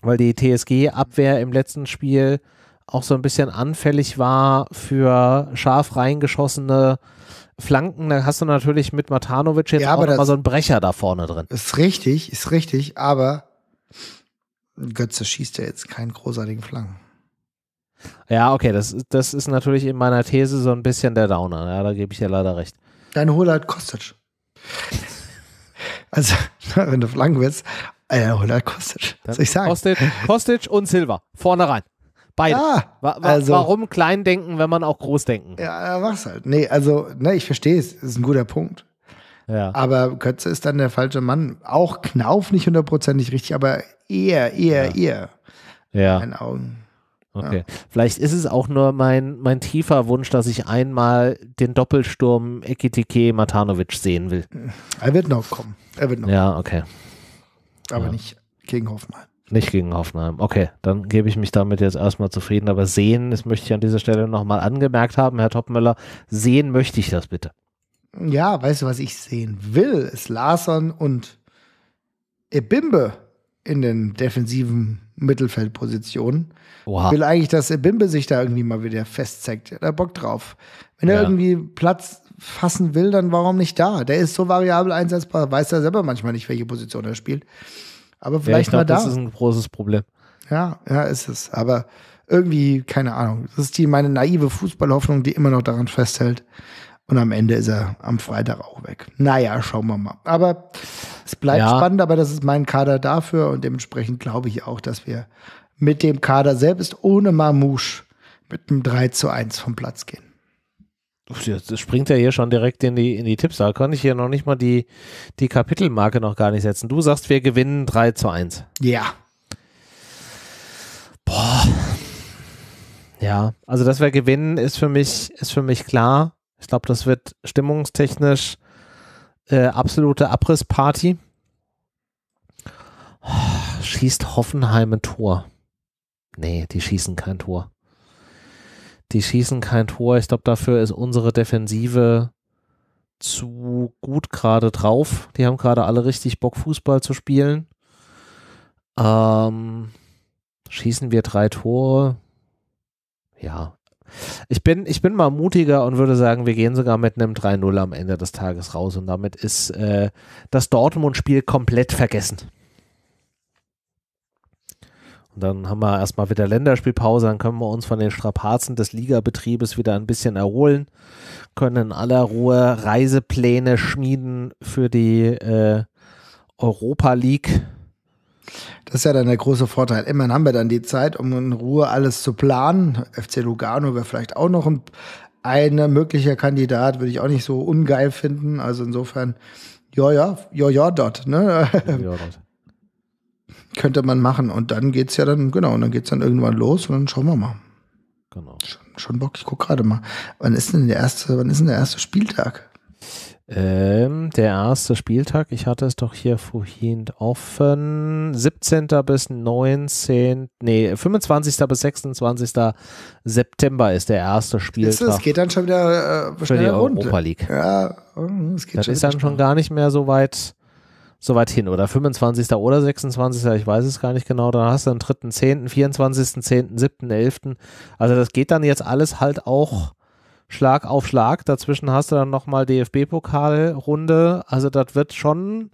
weil die TSG-Abwehr im letzten Spiel auch so ein bisschen anfällig war für scharf reingeschossene Flanken, da hast du natürlich mit Matanovic jetzt ja, auch mal so einen Brecher da vorne drin. Ist richtig, ist richtig, aber Götze schießt ja jetzt keinen großartigen Flanken. Ja, okay, das, das ist natürlich in meiner These so ein bisschen der Downer. Ja, da gebe ich dir leider recht. Deine hol halt Kostic. [LAUGHS] also, [LAUGHS] wenn du Flanken willst, äh, hol halt Kostic. Was soll ich sagen? Kostic, Kostic und Silva. Vorne rein. Beide. Ja, ah, wa wa also, warum klein denken, wenn man auch groß denken? Ja, mach's halt. Nee, also, ne, ich verstehe es. Das Ist ein guter Punkt. Ja. Aber Kötze ist dann der falsche Mann. Auch Knauf nicht hundertprozentig richtig, aber eher, eher, eher. Ja. In meinen Augen. Okay. Ja. Vielleicht ist es auch nur mein, mein tiefer Wunsch, dass ich einmal den Doppelsturm Ekitike Matanovic sehen will. Er wird noch kommen. Er wird noch. Ja, okay. Aber ja. nicht gegen Hoffmann. Nicht gegen Hoffenheim. Okay, dann gebe ich mich damit jetzt erstmal zufrieden. Aber sehen, das möchte ich an dieser Stelle nochmal angemerkt haben, Herr Topmöller. sehen möchte ich das bitte ja, weißt du, was ich sehen will, ist Larson und Ebimbe in den defensiven Mittelfeldpositionen. Oha. Ich will eigentlich, dass Ebimbe sich da irgendwie mal wieder festzeigt. Er hat da Bock drauf. Wenn ja. er irgendwie Platz fassen will, dann warum nicht da? Der ist so variabel einsetzbar, weiß er selber manchmal nicht, welche Position er spielt. Aber vielleicht ja, glaub, mal da. Das ist ein großes Problem. Ja, ja, ist es. Aber irgendwie, keine Ahnung. Das ist die meine naive Fußballhoffnung, die immer noch daran festhält. Und am Ende ist er am Freitag auch weg. Naja, schauen wir mal. Aber es bleibt ja. spannend, aber das ist mein Kader dafür und dementsprechend glaube ich auch, dass wir mit dem Kader selbst ohne Mamouche mit einem 3 zu 1 vom Platz gehen. Das springt ja hier schon direkt in die, in die Tipps. Da konnte ich hier noch nicht mal die, die Kapitelmarke noch gar nicht setzen. Du sagst, wir gewinnen 3 zu 1. Ja. Boah. Ja, also dass wir gewinnen, ist für mich, ist für mich klar. Ich glaube, das wird stimmungstechnisch äh, absolute Abrissparty. Oh, schießt Hoffenheim ein Tor? Nee, die schießen kein Tor. Die schießen kein Tor. Ich glaube, dafür ist unsere Defensive zu gut gerade drauf. Die haben gerade alle richtig Bock, Fußball zu spielen. Ähm, schießen wir drei Tore? Ja, ich bin, ich bin mal mutiger und würde sagen, wir gehen sogar mit einem 3-0 am Ende des Tages raus und damit ist äh, das Dortmund-Spiel komplett vergessen. Und dann haben wir erstmal wieder Länderspielpause, dann können wir uns von den Strapazen des Ligabetriebes wieder ein bisschen erholen, können in aller Ruhe Reisepläne schmieden für die äh, Europa League das ist ja dann der große Vorteil. Immerhin haben wir dann die Zeit, um in Ruhe alles zu planen. FC Lugano wäre vielleicht auch noch ein, ein möglicher Kandidat, würde ich auch nicht so ungeil finden. Also insofern, ja, ja, ja, ja, dort. Ne? [LAUGHS] Könnte man machen. Und dann geht es ja dann, genau, und dann es dann irgendwann los und dann schauen wir mal. Genau. Schon, schon Bock, ich gucke gerade mal. Wann ist denn der erste, wann ist denn der erste Spieltag? Ähm, der erste Spieltag, ich hatte es doch hier vorhin offen. 17. bis 19. Nee, 25. bis 26. September ist der erste Spieltag. Es geht dann schon wieder äh, für die Europa League. Ja, mm, es geht das schon ist dann schon gar nicht mehr so weit, so weit hin. Oder 25. oder 26. Ich weiß es gar nicht genau. Dann hast du den 3.10., 24.10., 7.11. Also das geht dann jetzt alles halt auch Schlag auf Schlag. Dazwischen hast du dann nochmal DFB-Pokalrunde. Also das wird schon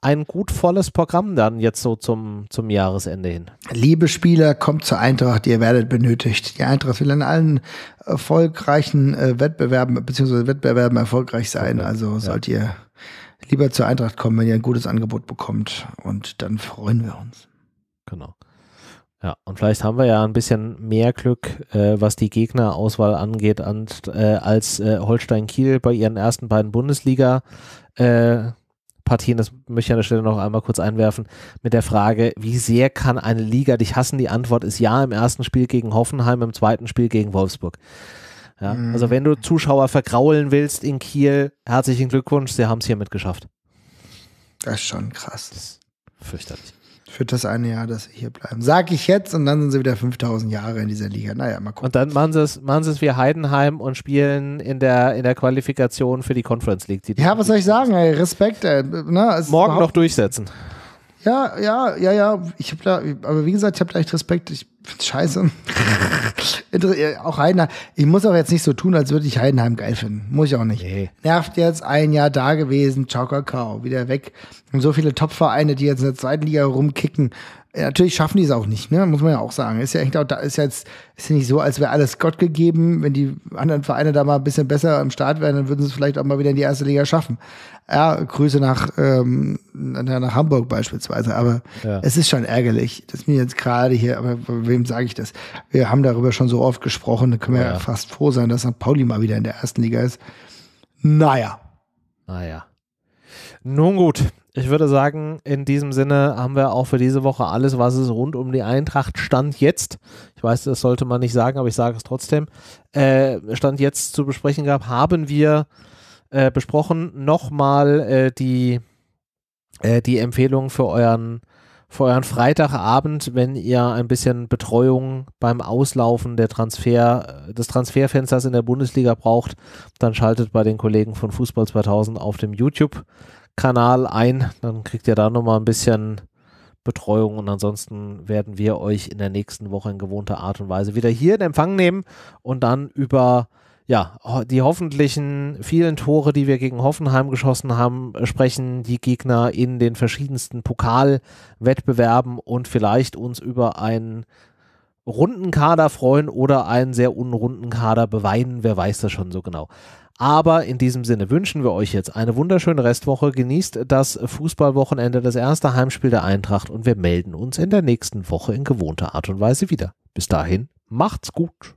ein gut volles Programm dann jetzt so zum, zum Jahresende hin. Liebe Spieler, kommt zur Eintracht, ihr werdet benötigt. Die Eintracht will in allen erfolgreichen äh, Wettbewerben bzw. Wettbewerben erfolgreich sein. Also ja. ihr lieber zur Eintracht kommen, wenn ihr ein gutes Angebot bekommt. Und dann freuen wir uns. Genau. Ja, und vielleicht haben wir ja ein bisschen mehr Glück, äh, was die Gegnerauswahl angeht, an, äh, als äh, Holstein Kiel bei ihren ersten beiden Bundesliga. Äh, Partien, das möchte ich an der Stelle noch einmal kurz einwerfen, mit der Frage, wie sehr kann eine Liga dich hassen? Die Antwort ist ja im ersten Spiel gegen Hoffenheim, im zweiten Spiel gegen Wolfsburg. Ja, mhm. Also wenn du Zuschauer vergraulen willst in Kiel, herzlichen Glückwunsch, sie haben es hiermit geschafft. Das ist schon krass. Das Ist fürchterlich. Für das eine Jahr, dass sie hier bleiben. Sag ich jetzt und dann sind sie wieder 5000 Jahre in dieser Liga. Naja, mal gucken. Und dann machen sie es, machen sie es wie Heidenheim und spielen in der, in der Qualifikation für die Conference League. Die ja, was soll ich sagen? Ey, Respekt. Ey, ne? Morgen noch durchsetzen. Ja, ja, ja, ja. Ich habe da, aber wie gesagt, ich habe da echt Respekt. Ich find's scheiße. [LAUGHS] Äh, auch Heidenheim. Ich muss auch jetzt nicht so tun, als würde ich Heidenheim geil finden. Muss ich auch nicht. Nee. Nervt jetzt ein Jahr da gewesen, ciao, kakao, wieder weg. Und so viele Top-Vereine, die jetzt in der zweiten Liga rumkicken. Natürlich schaffen die es auch nicht, ne? Muss man ja auch sagen. Ist ja echt auch da, ist ja jetzt, ist ja nicht so, als wäre alles Gott gegeben. Wenn die anderen Vereine da mal ein bisschen besser im Start wären, dann würden sie es vielleicht auch mal wieder in die erste Liga schaffen. Ja, Grüße nach, ähm, nach Hamburg beispielsweise. Aber ja. es ist schon ärgerlich, dass mir jetzt gerade hier, aber wem sage ich das? Wir haben darüber schon so oft gesprochen, da können wir ja. fast froh sein, dass St. Pauli mal wieder in der ersten Liga ist. Naja. Naja. Nun gut, ich würde sagen, in diesem Sinne haben wir auch für diese Woche alles, was es rund um die Eintracht stand jetzt. Ich weiß, das sollte man nicht sagen, aber ich sage es trotzdem. Äh, stand jetzt zu besprechen gab, haben wir äh, besprochen, nochmal äh, die, äh, die Empfehlung für euren, für euren Freitagabend, wenn ihr ein bisschen Betreuung beim Auslaufen der Transfer, äh, des Transferfensters in der Bundesliga braucht, dann schaltet bei den Kollegen von Fußball 2000 auf dem YouTube-Kanal ein. Dann kriegt ihr da nochmal ein bisschen Betreuung und ansonsten werden wir euch in der nächsten Woche in gewohnter Art und Weise wieder hier in Empfang nehmen und dann über ja, die hoffentlichen vielen Tore, die wir gegen Hoffenheim geschossen haben, äh, sprechen die Gegner in den verschiedensten Pokalwettbewerben und vielleicht uns über einen runden Kader freuen oder einen sehr unrunden Kader beweinen. Wer weiß das schon so genau. Aber in diesem Sinne wünschen wir euch jetzt eine wunderschöne Restwoche. Genießt das Fußballwochenende, das erste Heimspiel der Eintracht und wir melden uns in der nächsten Woche in gewohnter Art und Weise wieder. Bis dahin, macht's gut.